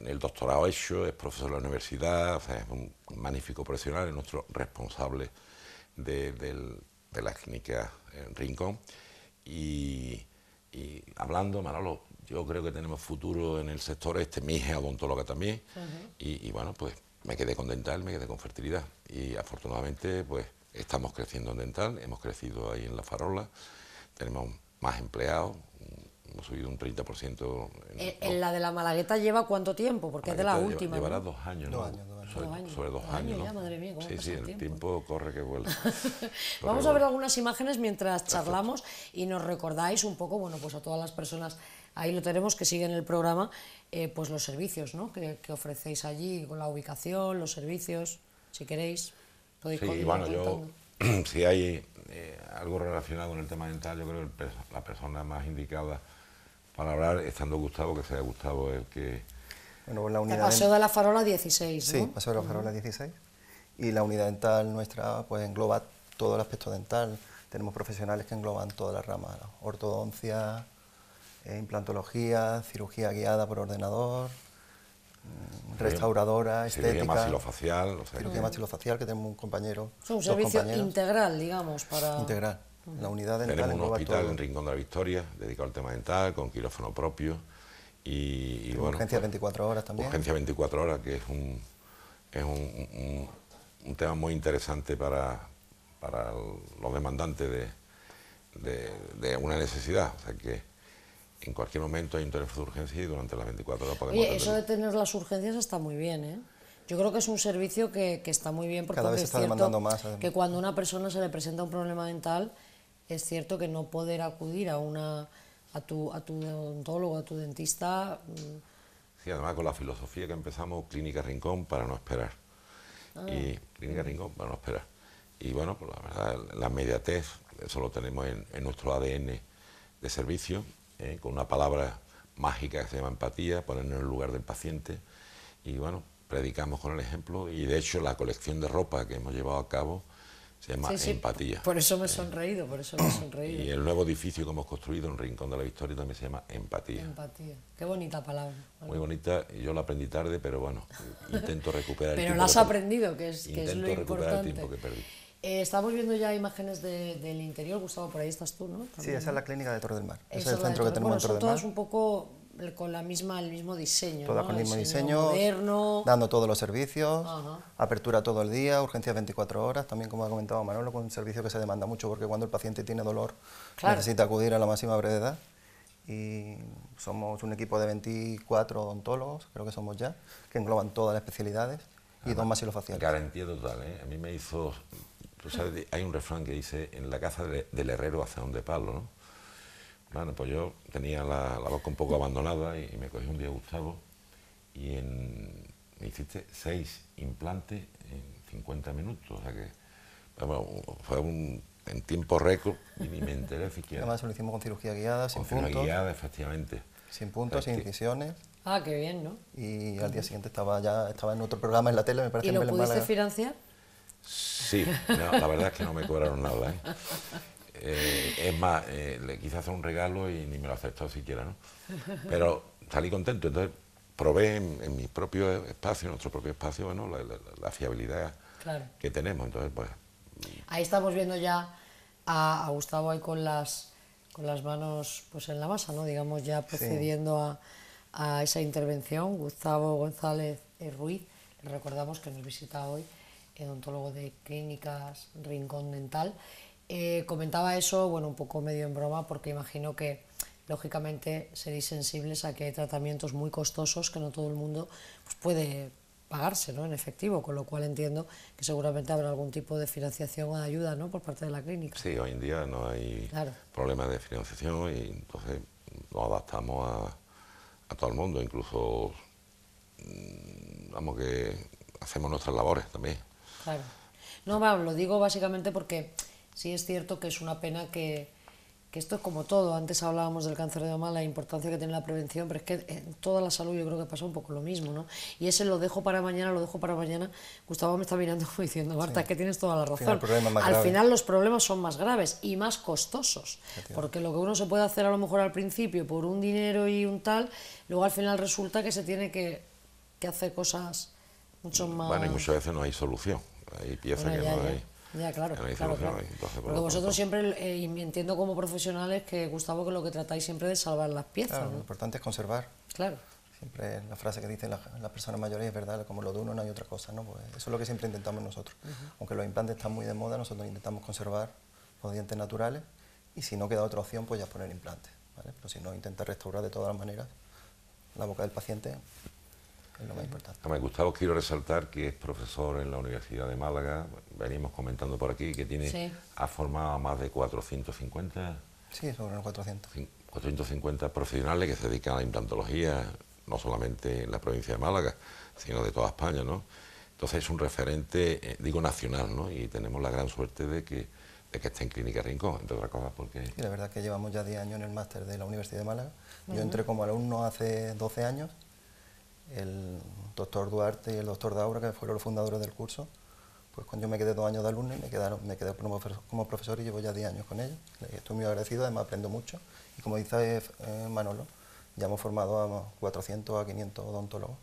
el doctorado hecho, es profesor de la universidad, es un magnífico profesional, es nuestro responsable de, la clínica en Rincón. Y, hablando, Manolo, yo creo que tenemos futuro en el sector este, mi hija odontóloga también, y, y, bueno, pues me quedé con dental, me quedé con fertilidad, y afortunadamente, pues Estamos creciendo en dental, hemos crecido ahí en la farola, tenemos más empleados, hemos subido un 30%. En, eh, ¿En, la de la Malagueta lleva cuánto tiempo? Porque es de la última. Llevará dos años, ¿no? Dos años, Sobre, dos años, Sí, sí, el tiempo? corre que vuelve. [laughs] Vamos a ver algunas imágenes mientras charlamos y nos recordáis un poco, bueno, pues a todas las personas, ahí lo tenemos, que siguen el programa, eh, pues los servicios, ¿no? Que, que ofrecéis allí, con la ubicación, los servicios, si queréis. Sí, bueno, yo, [clears throat] si hay eh, algo relacionado con el tema dental, yo creo que la persona más indicada para hablar, estando Gustavo, que sea Gustavo el que... Bueno, pues la unidad... El paseo de la Farola 16, Sí, Paseo de la Farola 16. Y la unidad dental nuestra pues engloba todo el aspecto dental. Tenemos profesionales que engloban todas las ramas, ortodoncia, eh, implantología, cirugía guiada por ordenador, restauradora, estética. Cirugía maxilofacial. O sea, que... maxilofacial, tengo un compañero. un servicio integral, digamos, para... Integral. La unidad dental Tenemos un hospital en Rincón de la Victoria, dedicado al tema dental, con quirófano propio. Y, bueno, urgencia 24 pues, horas también. Urgencia 24 horas, que es un, es un, tema muy interesante para, para los demandantes de, de, de una necesidad. O sea que en cualquier momento hay un teléfono de urgencia y durante las 24 horas podemos... Oye, eso de tener las urgencias está muy bien, ¿eh? Yo creo que es un servicio que, está muy bien porque es cierto que cuando una persona se le presenta un problema dental, es cierto que no poder acudir a, una, a, tu, a tu odontólogo, a tu dentista... Mm. Sí, además con la filosofía que empezamos, Clínica Rincón para no esperar. Ah. Y Clínica Rincón para no esperar. Y bueno, pues la verdad, la mediatez, eso lo tenemos en nuestro ADN de servicio eh, con una palabra mágica que se llama empatía, ponernos en el lugar del paciente y bueno, predicamos con el ejemplo y de hecho la colección de ropa que hemos llevado a cabo se llama Empatía. Por eso me he eh, sonreído, por eso me he sonreído. Y el nuevo edificio que hemos construido en Rincón de la Victoria también se llama Empatía. Empatía, qué bonita palabra. Muy bonita, yo la aprendí tarde, pero bueno, [laughs] intento recuperar el tiempo. Pero la has aprendido, que es, que es lo importante. Intento recuperar el tiempo que perdí. Eh, estamos viendo ya imágenes del interior, Gustavo, por ahí estás tú, ¿no? sí, esa es la clínica de Torre del Mar, es el centro que tenemos en Torre del Mar. todas un poco con la misma, el mismo diseño. Todas con el mismo diseño, moderno. dando todos los servicios, apertura todo el día, urgencias 24 horas, también como ha comentado Manolo, con un servicio que se demanda mucho porque cuando el paciente tiene dolor necesita acudir a la máxima brevedad. Y somos un equipo de 24 odontólogos, creo que somos ya, que engloban todas las especialidades y y dos masilofaciales. Garantía total, ¿eh? A mí me hizo hay un refrán que dice, en la casa del herrero hacia donde palo, ¿no? Bueno, pues yo tenía la, boca un poco abandonada y, me cogí un día Gustavo y me hiciste seis implantes en 50 minutos, o sea que fue un, en tiempo récord y me enteré siquiera. Además lo hicimos con cirugía guiada, sin puntos. guiada, efectivamente. Sin puntos, pues sin incisiones. Ah, qué bien, ¿no? Y al día siguiente estaba ya estaba en otro programa en la tele, me parece. ¿Y lo pudiste financiar? Sí Sí, la verdad es que no me cobraron nada. ¿eh? eh es más, eh, le quise hacer un regalo y ni me lo aceptó siquiera, ¿no? Pero salí contento, entonces probé en, mi propio espacio, en nuestro propio espacio, bueno, la, fiabilidad que tenemos, entonces pues... Ahí estamos viendo ya a, Gustavo ahí con las, con las manos pues en la masa, ¿no? Digamos ya procediendo a, a, esa intervención, Gustavo González eh, Ruiz, recordamos que nos visita hoy odontólogo de clínicas Rincón Dental, eh, comentaba eso, bueno, un poco medio en broma, porque imagino que lógicamente seréis sensibles a que hay tratamientos muy costosos que no todo el mundo pues, puede pagarse ¿no? en efectivo, con lo cual entiendo que seguramente habrá algún tipo de financiación o de ayuda ¿no? por parte de la clínica. Sí, hoy en día no hay problema de financiación y entonces nos adaptamos a, a todo el mundo, incluso, mm, vamos, que hacemos nuestras labores también. Claro. No, lo digo básicamente porque sí es cierto que es una pena que, esto es como todo. Antes hablábamos del cáncer de mama, la importancia que tiene la prevención, pero es que en toda la salud yo creo que pasa un poco lo mismo, ¿no? Y ese lo dejo para mañana, lo dejo para mañana. Gustavo me está mirando diciendo, Marta, que tienes toda la razón. al final los problemas son más graves y más costosos, porque lo que uno se puede hacer a lo mejor al principio por un dinero y un tal, luego al final resulta que se tiene que, que hacer cosas mucho mm, más... Bueno, y muchas veces no hay solución. Hay piezas que no hay. Ya, claro. claro, Porque vosotros siempre, eh, y me entiendo como profesionales, que Gustavo, que lo que tratáis siempre de salvar las piezas. Claro, Lo importante es conservar. Claro. Siempre la frase que dicen las personas mayores es verdad, como lo de uno no hay otra cosa, ¿no? Pues eso es lo que siempre intentamos nosotros. Aunque los implantes están muy de moda, nosotros intentamos conservar los dientes naturales y si no queda otra opción, pues ya poner implantes, ¿vale? Pero si no, intentar restaurar de todas las maneras la boca del paciente Gustavo, quiero resaltar que es profesor en la Universidad de Málaga, venimos comentando por aquí, que tiene ha formado a más de 450... Sí, sobre profesionales que se dedican a la implantología, no solamente en la provincia de Málaga, sino de toda España, Entonces es un referente, eh, digo, nacional, ¿no? Y tenemos la gran suerte de que, de que esté en Clínica Rincón, entre otras cosas porque... la verdad es que llevamos ya 10 años en el máster de la Universidad de Málaga. Yo entré como alumno hace 12 años el doctor Duarte y el doctor Daura, que fueron los fundadores del curso, pues cuando yo me quedé dos años de alumno y me, quedaron, me quedé como profesor, y llevo ya diez años con ellos. Estoy muy agradecido, además aprendo mucho. Y como dice eh, Manolo, ya hemos formado a 400 a 500 odontólogos,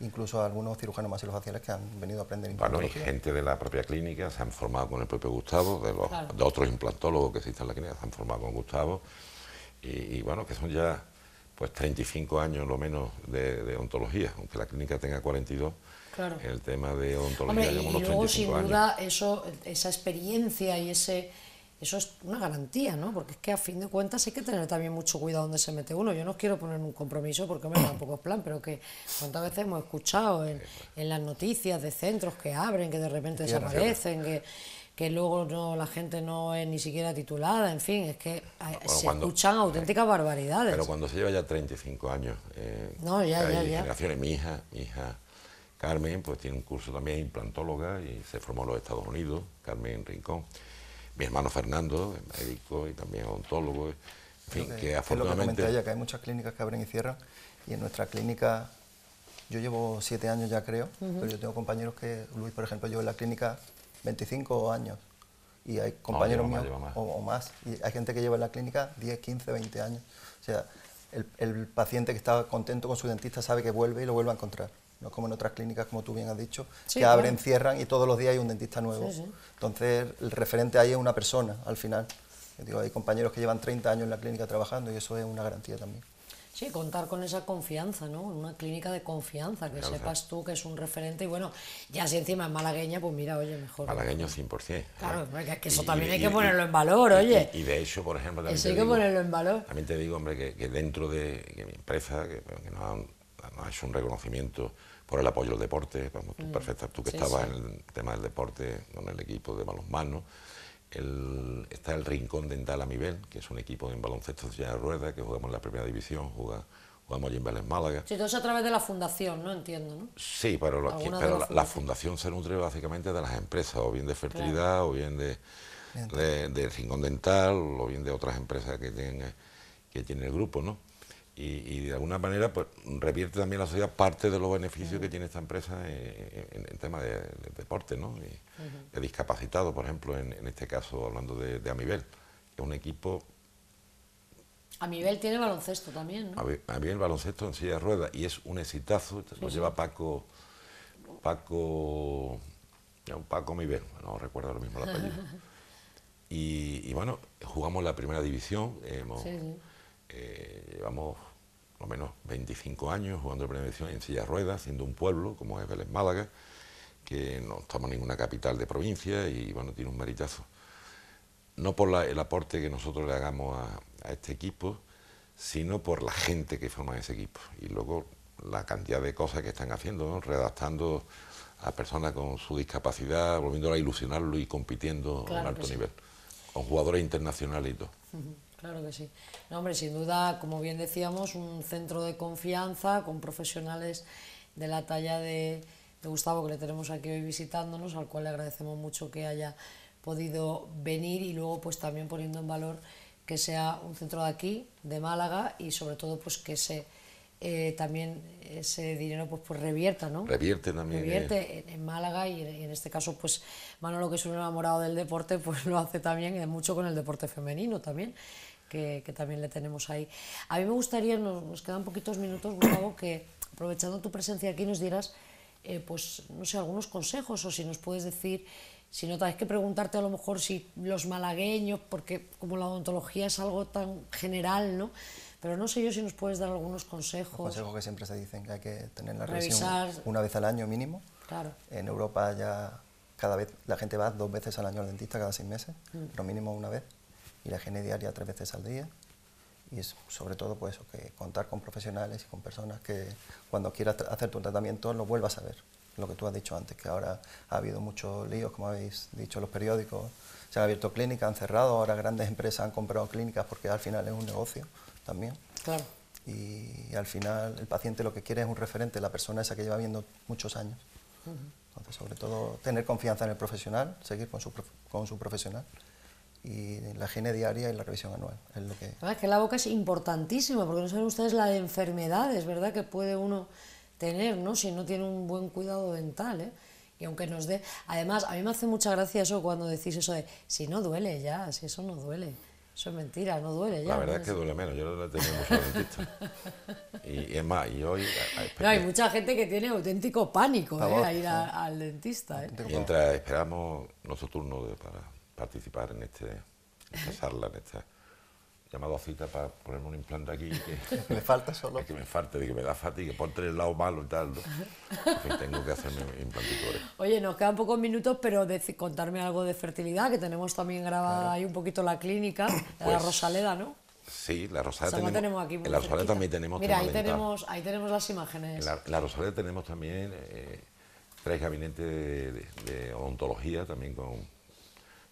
incluso a algunos cirujanos faciales... que han venido a aprender Bueno, y gente de la propia clínica se han formado con el propio Gustavo, de, los, otros implantólogos que existen en la clínica se han formado con Gustavo. y bueno, que son ya pues 35 años lo menos de, ontología, aunque la clínica tenga 42, claro. el tema de ontología y, y luego, sin duda, eso, esa experiencia y ese... Eso es una garantía, ¿no? Porque es que a fin de cuentas hay que tener también mucho cuidado donde se mete uno. Yo no quiero poner un compromiso porque me tampoco pocos plan, pero que cuántas veces hemos escuchado en, las noticias de centros que abren, que de repente desaparecen, que que luego no, la gente no es ni siquiera titulada, en fin, es que se escuchan eh, auténticas barbaridades. Pero cuando se lleva ya 35 años, eh, no, ya, generaciones, mi hija, mi hija Carmen, pues tiene un curso también implantóloga y se formó en los Estados Unidos, Carmen Rincón. Mi hermano Fernando, médico y también odontólogo, en fin, que, que, afortunadamente... hay muchas clínicas que abren y cierran, y en nuestra clínica yo llevo siete años ya creo, pero yo tengo compañeros que, Luis por ejemplo, yo en la clínica 25 años. Y hay compañeros míos, o, más, y hay gente que lleva en la clínica 10, 15, 20 años. O sea, el, el paciente que está contento con su dentista sabe que vuelve y lo vuelve a encontrar. No es como en otras clínicas, como tú bien has dicho, que abren, cierran y todos los días hay un dentista nuevo. Entonces, el referente ahí es una persona, al final. Digo, hay compañeros que llevan 30 años en la clínica trabajando y eso es una garantía también. Sí, contar con esa confianza, ¿no? Una clínica de confianza, que sepas tú que es un referente y bueno, ya si encima es malagueña, pues mira, oye, mejor. Malagueño 100%. Claro, es que eso también hay que ponerlo en valor, oye. Y, de eso, por ejemplo, también. Eso hay que ponerlo en valor. También te digo, hombre, que, dentro de mi empresa, que, que nos, un reconocimiento por el apoyo al deporte, vamos, tú mm. perfecta, tú que estabas en el tema del deporte con el equipo de balonmano. manos está el Rincón Dental a nivel... que es un equipo de baloncesto de de ruedas, que jugamos en la primera división, jugamos, jugamos allí en Vélez Málaga. Sí, todo es a través de la fundación, ¿no? Entiendo, ¿no? Sí, pero, la, fundación? se nutre básicamente de las empresas, o bien de fertilidad, o bien de, Rincón Dental, o bien de otras empresas que tienen, que tiene el grupo, ¿no? y, de alguna manera pues revierte también a la sociedad parte de los beneficios que tiene esta empresa en, en, tema de, deporte, ¿no? De discapacitados, por ejemplo, en, este caso hablando de, Amivel Amibel, que es un equipo... Amibel tiene baloncesto también, ¿no? Amibel baloncesto en silla de ruedas y es un exitazo, nos lo lleva Paco... Paco... un Paco Amibel, no recuerdo lo mismo la apellido. [laughs] y, bueno, jugamos la primera división, hemos... Eh, llevamos lo menos 25 años jugando en prevención en silla Rueda, ruedas, siendo un pueblo como es Vélez Málaga, que no estamos en ninguna capital de provincia y bueno, tiene un meritazo. No por el aporte que nosotros le hagamos a, este equipo, sino por la gente que forma ese equipo. Y luego la cantidad de cosas que están haciendo, redactando a personas con su discapacidad, volviéndola a ilusionarlo y compitiendo a un alto nivel, con jugadores internacionales y todo. Claro que sí. hombre, sin duda, como bien decíamos, un centro de confianza con profesionales de la talla de, Gustavo que le tenemos aquí hoy visitándonos, al cual le agradecemos mucho que haya podido venir y luego pues también poniendo en valor que sea un centro de aquí, de Málaga y sobre todo pues que se eh, también ese dinero pues, pues revierta, ¿no? Revierte también. Revierte eh. en, Málaga y en, este caso, pues Manolo, que es un enamorado del deporte, [laughs] pues lo hace también y eh, mucho con el deporte femenino también, que, que también le tenemos ahí. A mí me gustaría, nos, quedan poquitos minutos, Gustavo, que aprovechando tu presencia aquí nos dieras, pues no sé, algunos consejos o si nos puedes decir si no tenés que preguntarte a lo mejor si los malagueños, porque como la odontología es algo tan general, ¿no? Pero no sé yo si nos puedes dar algunos consejos. Consejos que siempre se dicen que hay que tener la revisión una vez al año mínimo. Claro. En Europa ya cada vez la gente va dos veces al año al dentista cada seis meses, mm. pero mínimo una vez. Y la higiene diaria tres veces al día. Y es, sobre todo pues eso, que contar con profesionales y con personas que cuando quieras hacer tu tratamiento lo vuelvas a ver. Lo que tú has dicho antes, que ahora ha habido muchos líos, como habéis dicho los periódicos. Se han abierto clínicas, han cerrado, ahora grandes [laughs] empresas han comprado clínicas porque al final es un negocio también. Claro. Y, al final el paciente lo que quiere es un referente, la persona esa que lleva viendo muchos años. Entonces, sobre todo, tener confianza en el profesional, seguir con su, con su profesional y la higiene diaria y la revisión anual. Es lo que... Ah, que la boca es importantísima, porque no saben ustedes la de enfermedades, ¿verdad? Que puede uno tener, ¿no? Si no tiene un buen cuidado dental, ¿eh? Y aunque nos dé... Además, a mí me hace mucha gracia eso cuando decís eso de, si no duele ya, si eso no duele. Eso es mentira, no duele ya. La verdad es que duele menos, yo no la tenía mucho [laughs] dentista. Y, es más, y hoy... No, hay mucha gente que tiene auténtico pánico ¿eh? a ir al dentista. ¿eh? Mientras esperamos nuestro turno de, para participar en este, esta [laughs] charla, en esta llamado a cita para ponerme un implante aquí. [laughs] Que, me falta solo? que me de que me da fatiga, por el lado malo y tal. ¿no? tengo que hacerme implantitores. Oye, nos quedan pocos minutos, pero contarme algo de fertilidad, que tenemos también grabada ahí un poquito la clínica, la pues, Rosaleda, ¿no? Sí, la Rosaleda. la Rosaleda también tenemos. Mira, ahí tenemos, ahí tenemos las imágenes. la, Rosaleda tenemos también eh, tres gabinetes de, de, de, odontología, también con,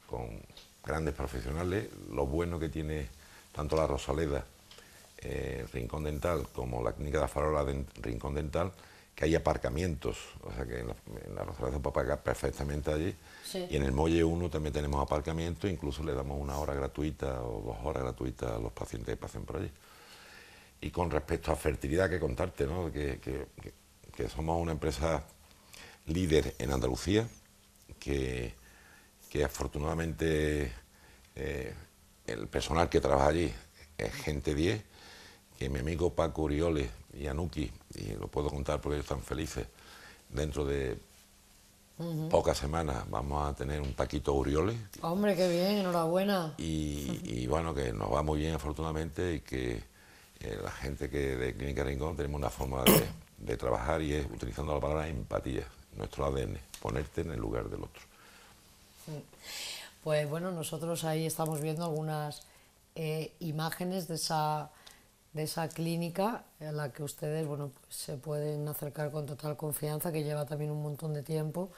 con grandes profesionales. Lo bueno que tiene tanto la Rosaleda, eh, Rincón Dental, como la clínica de Farola de Rincón Dental, que hay aparcamientos, o sea que en la, Rosaleda se puede aparcar perfectamente allí, y en el Molle 1 también tenemos aparcamiento, incluso le damos una hora gratuita o dos horas gratuitas a los pacientes que pasen por allí. Y con respecto a fertilidad, que contarte, ¿no? que, somos una empresa líder en Andalucía, que, afortunadamente eh, el personal que trabaja allí es gente 10, que mi amigo Paco Urioles y Anuki, y lo puedo contar porque ellos están felices, dentro de pocas semanas vamos a tener un Paquito Urioles. Hombre, qué bien, enhorabuena. Y, bueno, que nos va muy bien afortunadamente y que eh, la gente que de Clínica Rincón tenemos una forma de, trabajar y es utilizando la palabra empatía, nuestro ADN, ponerte en el lugar del otro. Pues bueno, nosotros ahí estamos viendo algunas eh, imágenes de esa, de esa clínica a la que ustedes bueno, pues, se pueden acercar con total confianza, que lleva también un montón de tiempo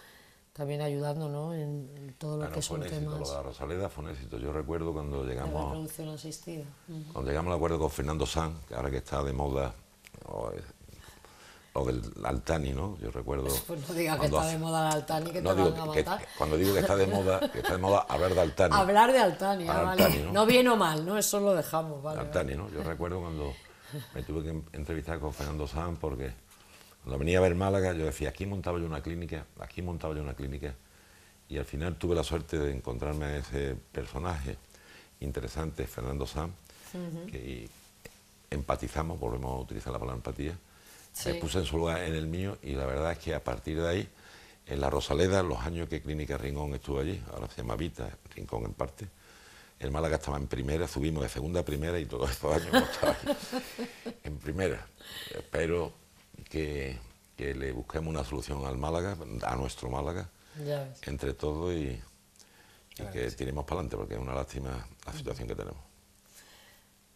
también ayudando ¿no? en, todo lo que son un éxito, temas. Lo Rosaleda fue un éxito. Yo recuerdo cuando llegamos. asistida. Cuando llegamos al acuerdo con Fernando Sanz, que ahora que está de moda, o del Altani, ¿no? Yo recuerdo. [laughs] Pues no diga que está de moda el Altani, que cuando digo que está de moda, que está de moda hablar de Altani. Hablar de Altani, ah, ¿no? bien o mal, ¿no? Eso lo dejamos, vale. Altani, ¿no? Yo recuerdo cuando me tuve que entrevistar con Fernando Sam porque cuando venía a ver Málaga yo decía, aquí montaba yo una clínica, aquí montaba yo una clínica y al final tuve la suerte de encontrarme a ese personaje interesante, Fernando Sanz, y que empatizamos, volvemos a utilizar la palabra empatía, se puso en su lugar en el mío y la verdad es que a partir de ahí, en La Rosaleda, los años que Clínica Rincón estuvo allí, ahora se llama Vita, Rincón en parte, el Málaga estaba en primera, subimos de segunda a primera y todos estos años estaba en primera. Espero que, le busquemos una solución al Málaga, a nuestro Málaga, entre todos y, que tenemos tiremos para adelante, porque es una lástima la situación que tenemos.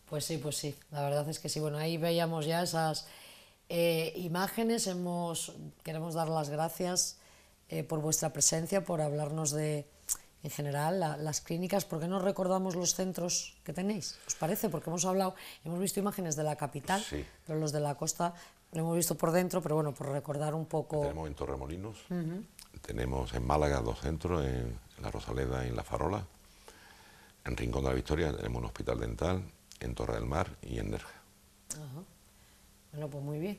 Pues sí, pues sí, la verdad es que sí, bueno, ahí veíamos ya esas eh, imágenes. Hemos, queremos dar las gracias eh, por vuestra presencia, por hablarnos de, en general, las clínicas. ¿Por qué no recordamos los centros que tenéis? ¿Os parece? Porque hemos hablado, hemos visto imágenes de la capital, pero los de la costa lo hemos visto por dentro, pero bueno, por recordar un poco. Tenemos en Torremolinos, tenemos en Málaga dos centros, en, La Rosaleda y en La Farola. En Rincón de la Victoria tenemos un hospital dental, en Torre del Mar y en Nerja. Bueno, pues muy bien.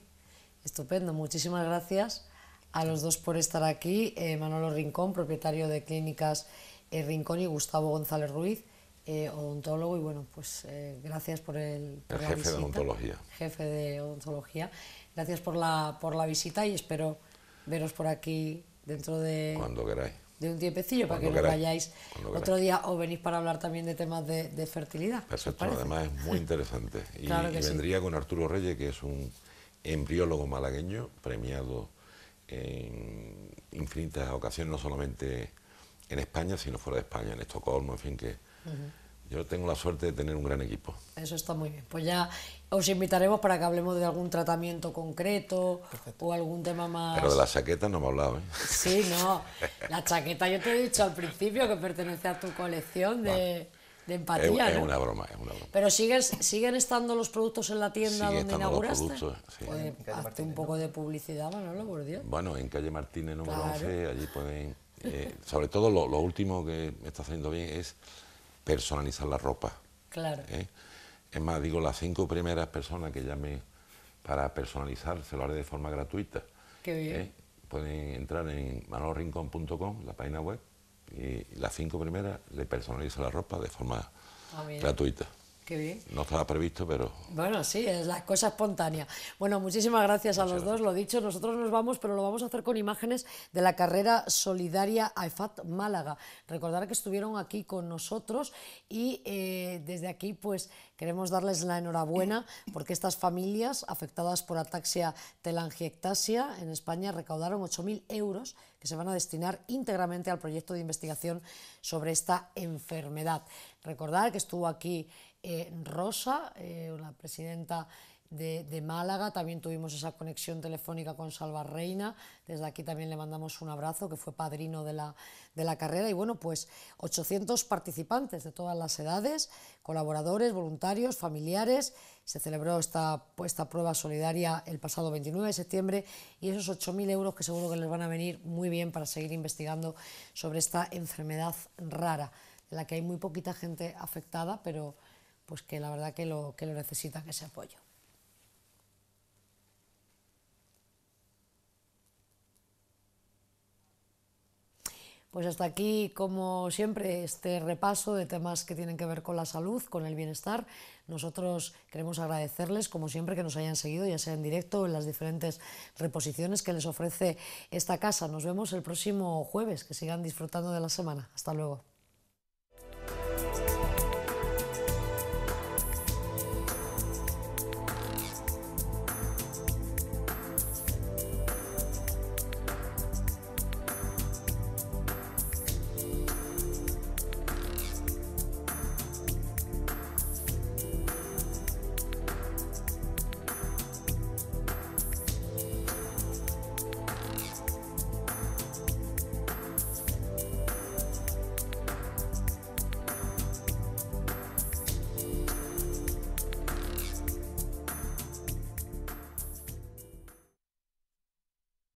Estupendo. Muchísimas gracias a los dos por estar aquí. Eh, Manolo Rincón, propietario de Clínicas eh, Rincón, y Gustavo González Ruiz, eh, odontólogo. Y bueno, pues gracias por el. el jefe de odontología. Jefe de odontología. Gracias por la, por la visita y espero veros por aquí dentro de. Cuando queráis de un tiempecillo para que lo vayáis otro día o venís para hablar también de temas de, fertilidad. Perfecto, además es muy interesante. [laughs] Y, vendría con Arturo Reyes, que es un embriólogo malagueño, premiado en infinitas ocasiones, no solamente en España, sino fuera de España, en Estocolmo, en fin, que, yo tengo la suerte de tener un gran equipo. Eso está muy bien. Pues ya os invitaremos para que hablemos de algún tratamiento concreto o algún tema más. Pero de la chaqueta no me ha hablado. ¿eh? Sí, no. La chaqueta, yo te he dicho al principio que pertenece a tu colección de. empatía. Es, ¿no? es, una broma, es una broma. Pero sigues, siguen estando los productos en la tienda donde inauguraste. Los productos, pues, un poco de publicidad, Manolo, por Dios. Bueno, en calle Martínez número 11, allí pueden. Eh, sobre todo lo, último que me está haciendo bien es personalizar la ropa. Claro. ¿Eh? Es más, digo, las cinco primeras personas que llame para personalizar, se lo haré de forma gratuita. Qué bien. ¿Eh? Pueden entrar en manorrincon.com, la página web, y las cinco primeras le personalizo la ropa de forma ah, gratuita. No estaba previsto, pero... Bueno, sí, es la cosa espontánea. Bueno, muchísimas gracias a los dos, lo dicho, nosotros nos vamos, pero lo vamos a hacer con imágenes de la carrera solidaria AEFAT Málaga. Recordar que estuvieron aquí con nosotros y eh, desde aquí pues queremos darles la enhorabuena [laughs] porque estas familias afectadas por ataxia telangiectasia en España recaudaron 8.000 euros que se van a destinar íntegramente al proyecto de investigación sobre esta enfermedad. Recordar que estuvo aquí eh, Rosa, una eh, la presidenta de, Málaga. También tuvimos esa conexión telefónica con Salva Reina. Desde aquí también le mandamos un abrazo, que fue padrino de la, carrera. Y bueno, pues 800 participantes de todas las edades, colaboradores, voluntarios, familiares. Se celebró esta, prueba solidaria el pasado 29 de septiembre y esos 8.000 euros que seguro que les van a venir muy bien para seguir investigando sobre esta enfermedad rara, la que hay muy poquita gente afectada, pero pues que la verdad que lo, que lo necesitan ese apoyo. Pues hasta aquí, como siempre, este repaso de temas que tienen que ver con la salud, con el bienestar. Nosotros queremos agradecerles, como siempre, que nos hayan seguido, ya sea en directo o en las diferentes reposiciones que les ofrece esta casa. Nos vemos el próximo jueves. Que sigan disfrutando de la semana. Hasta luego.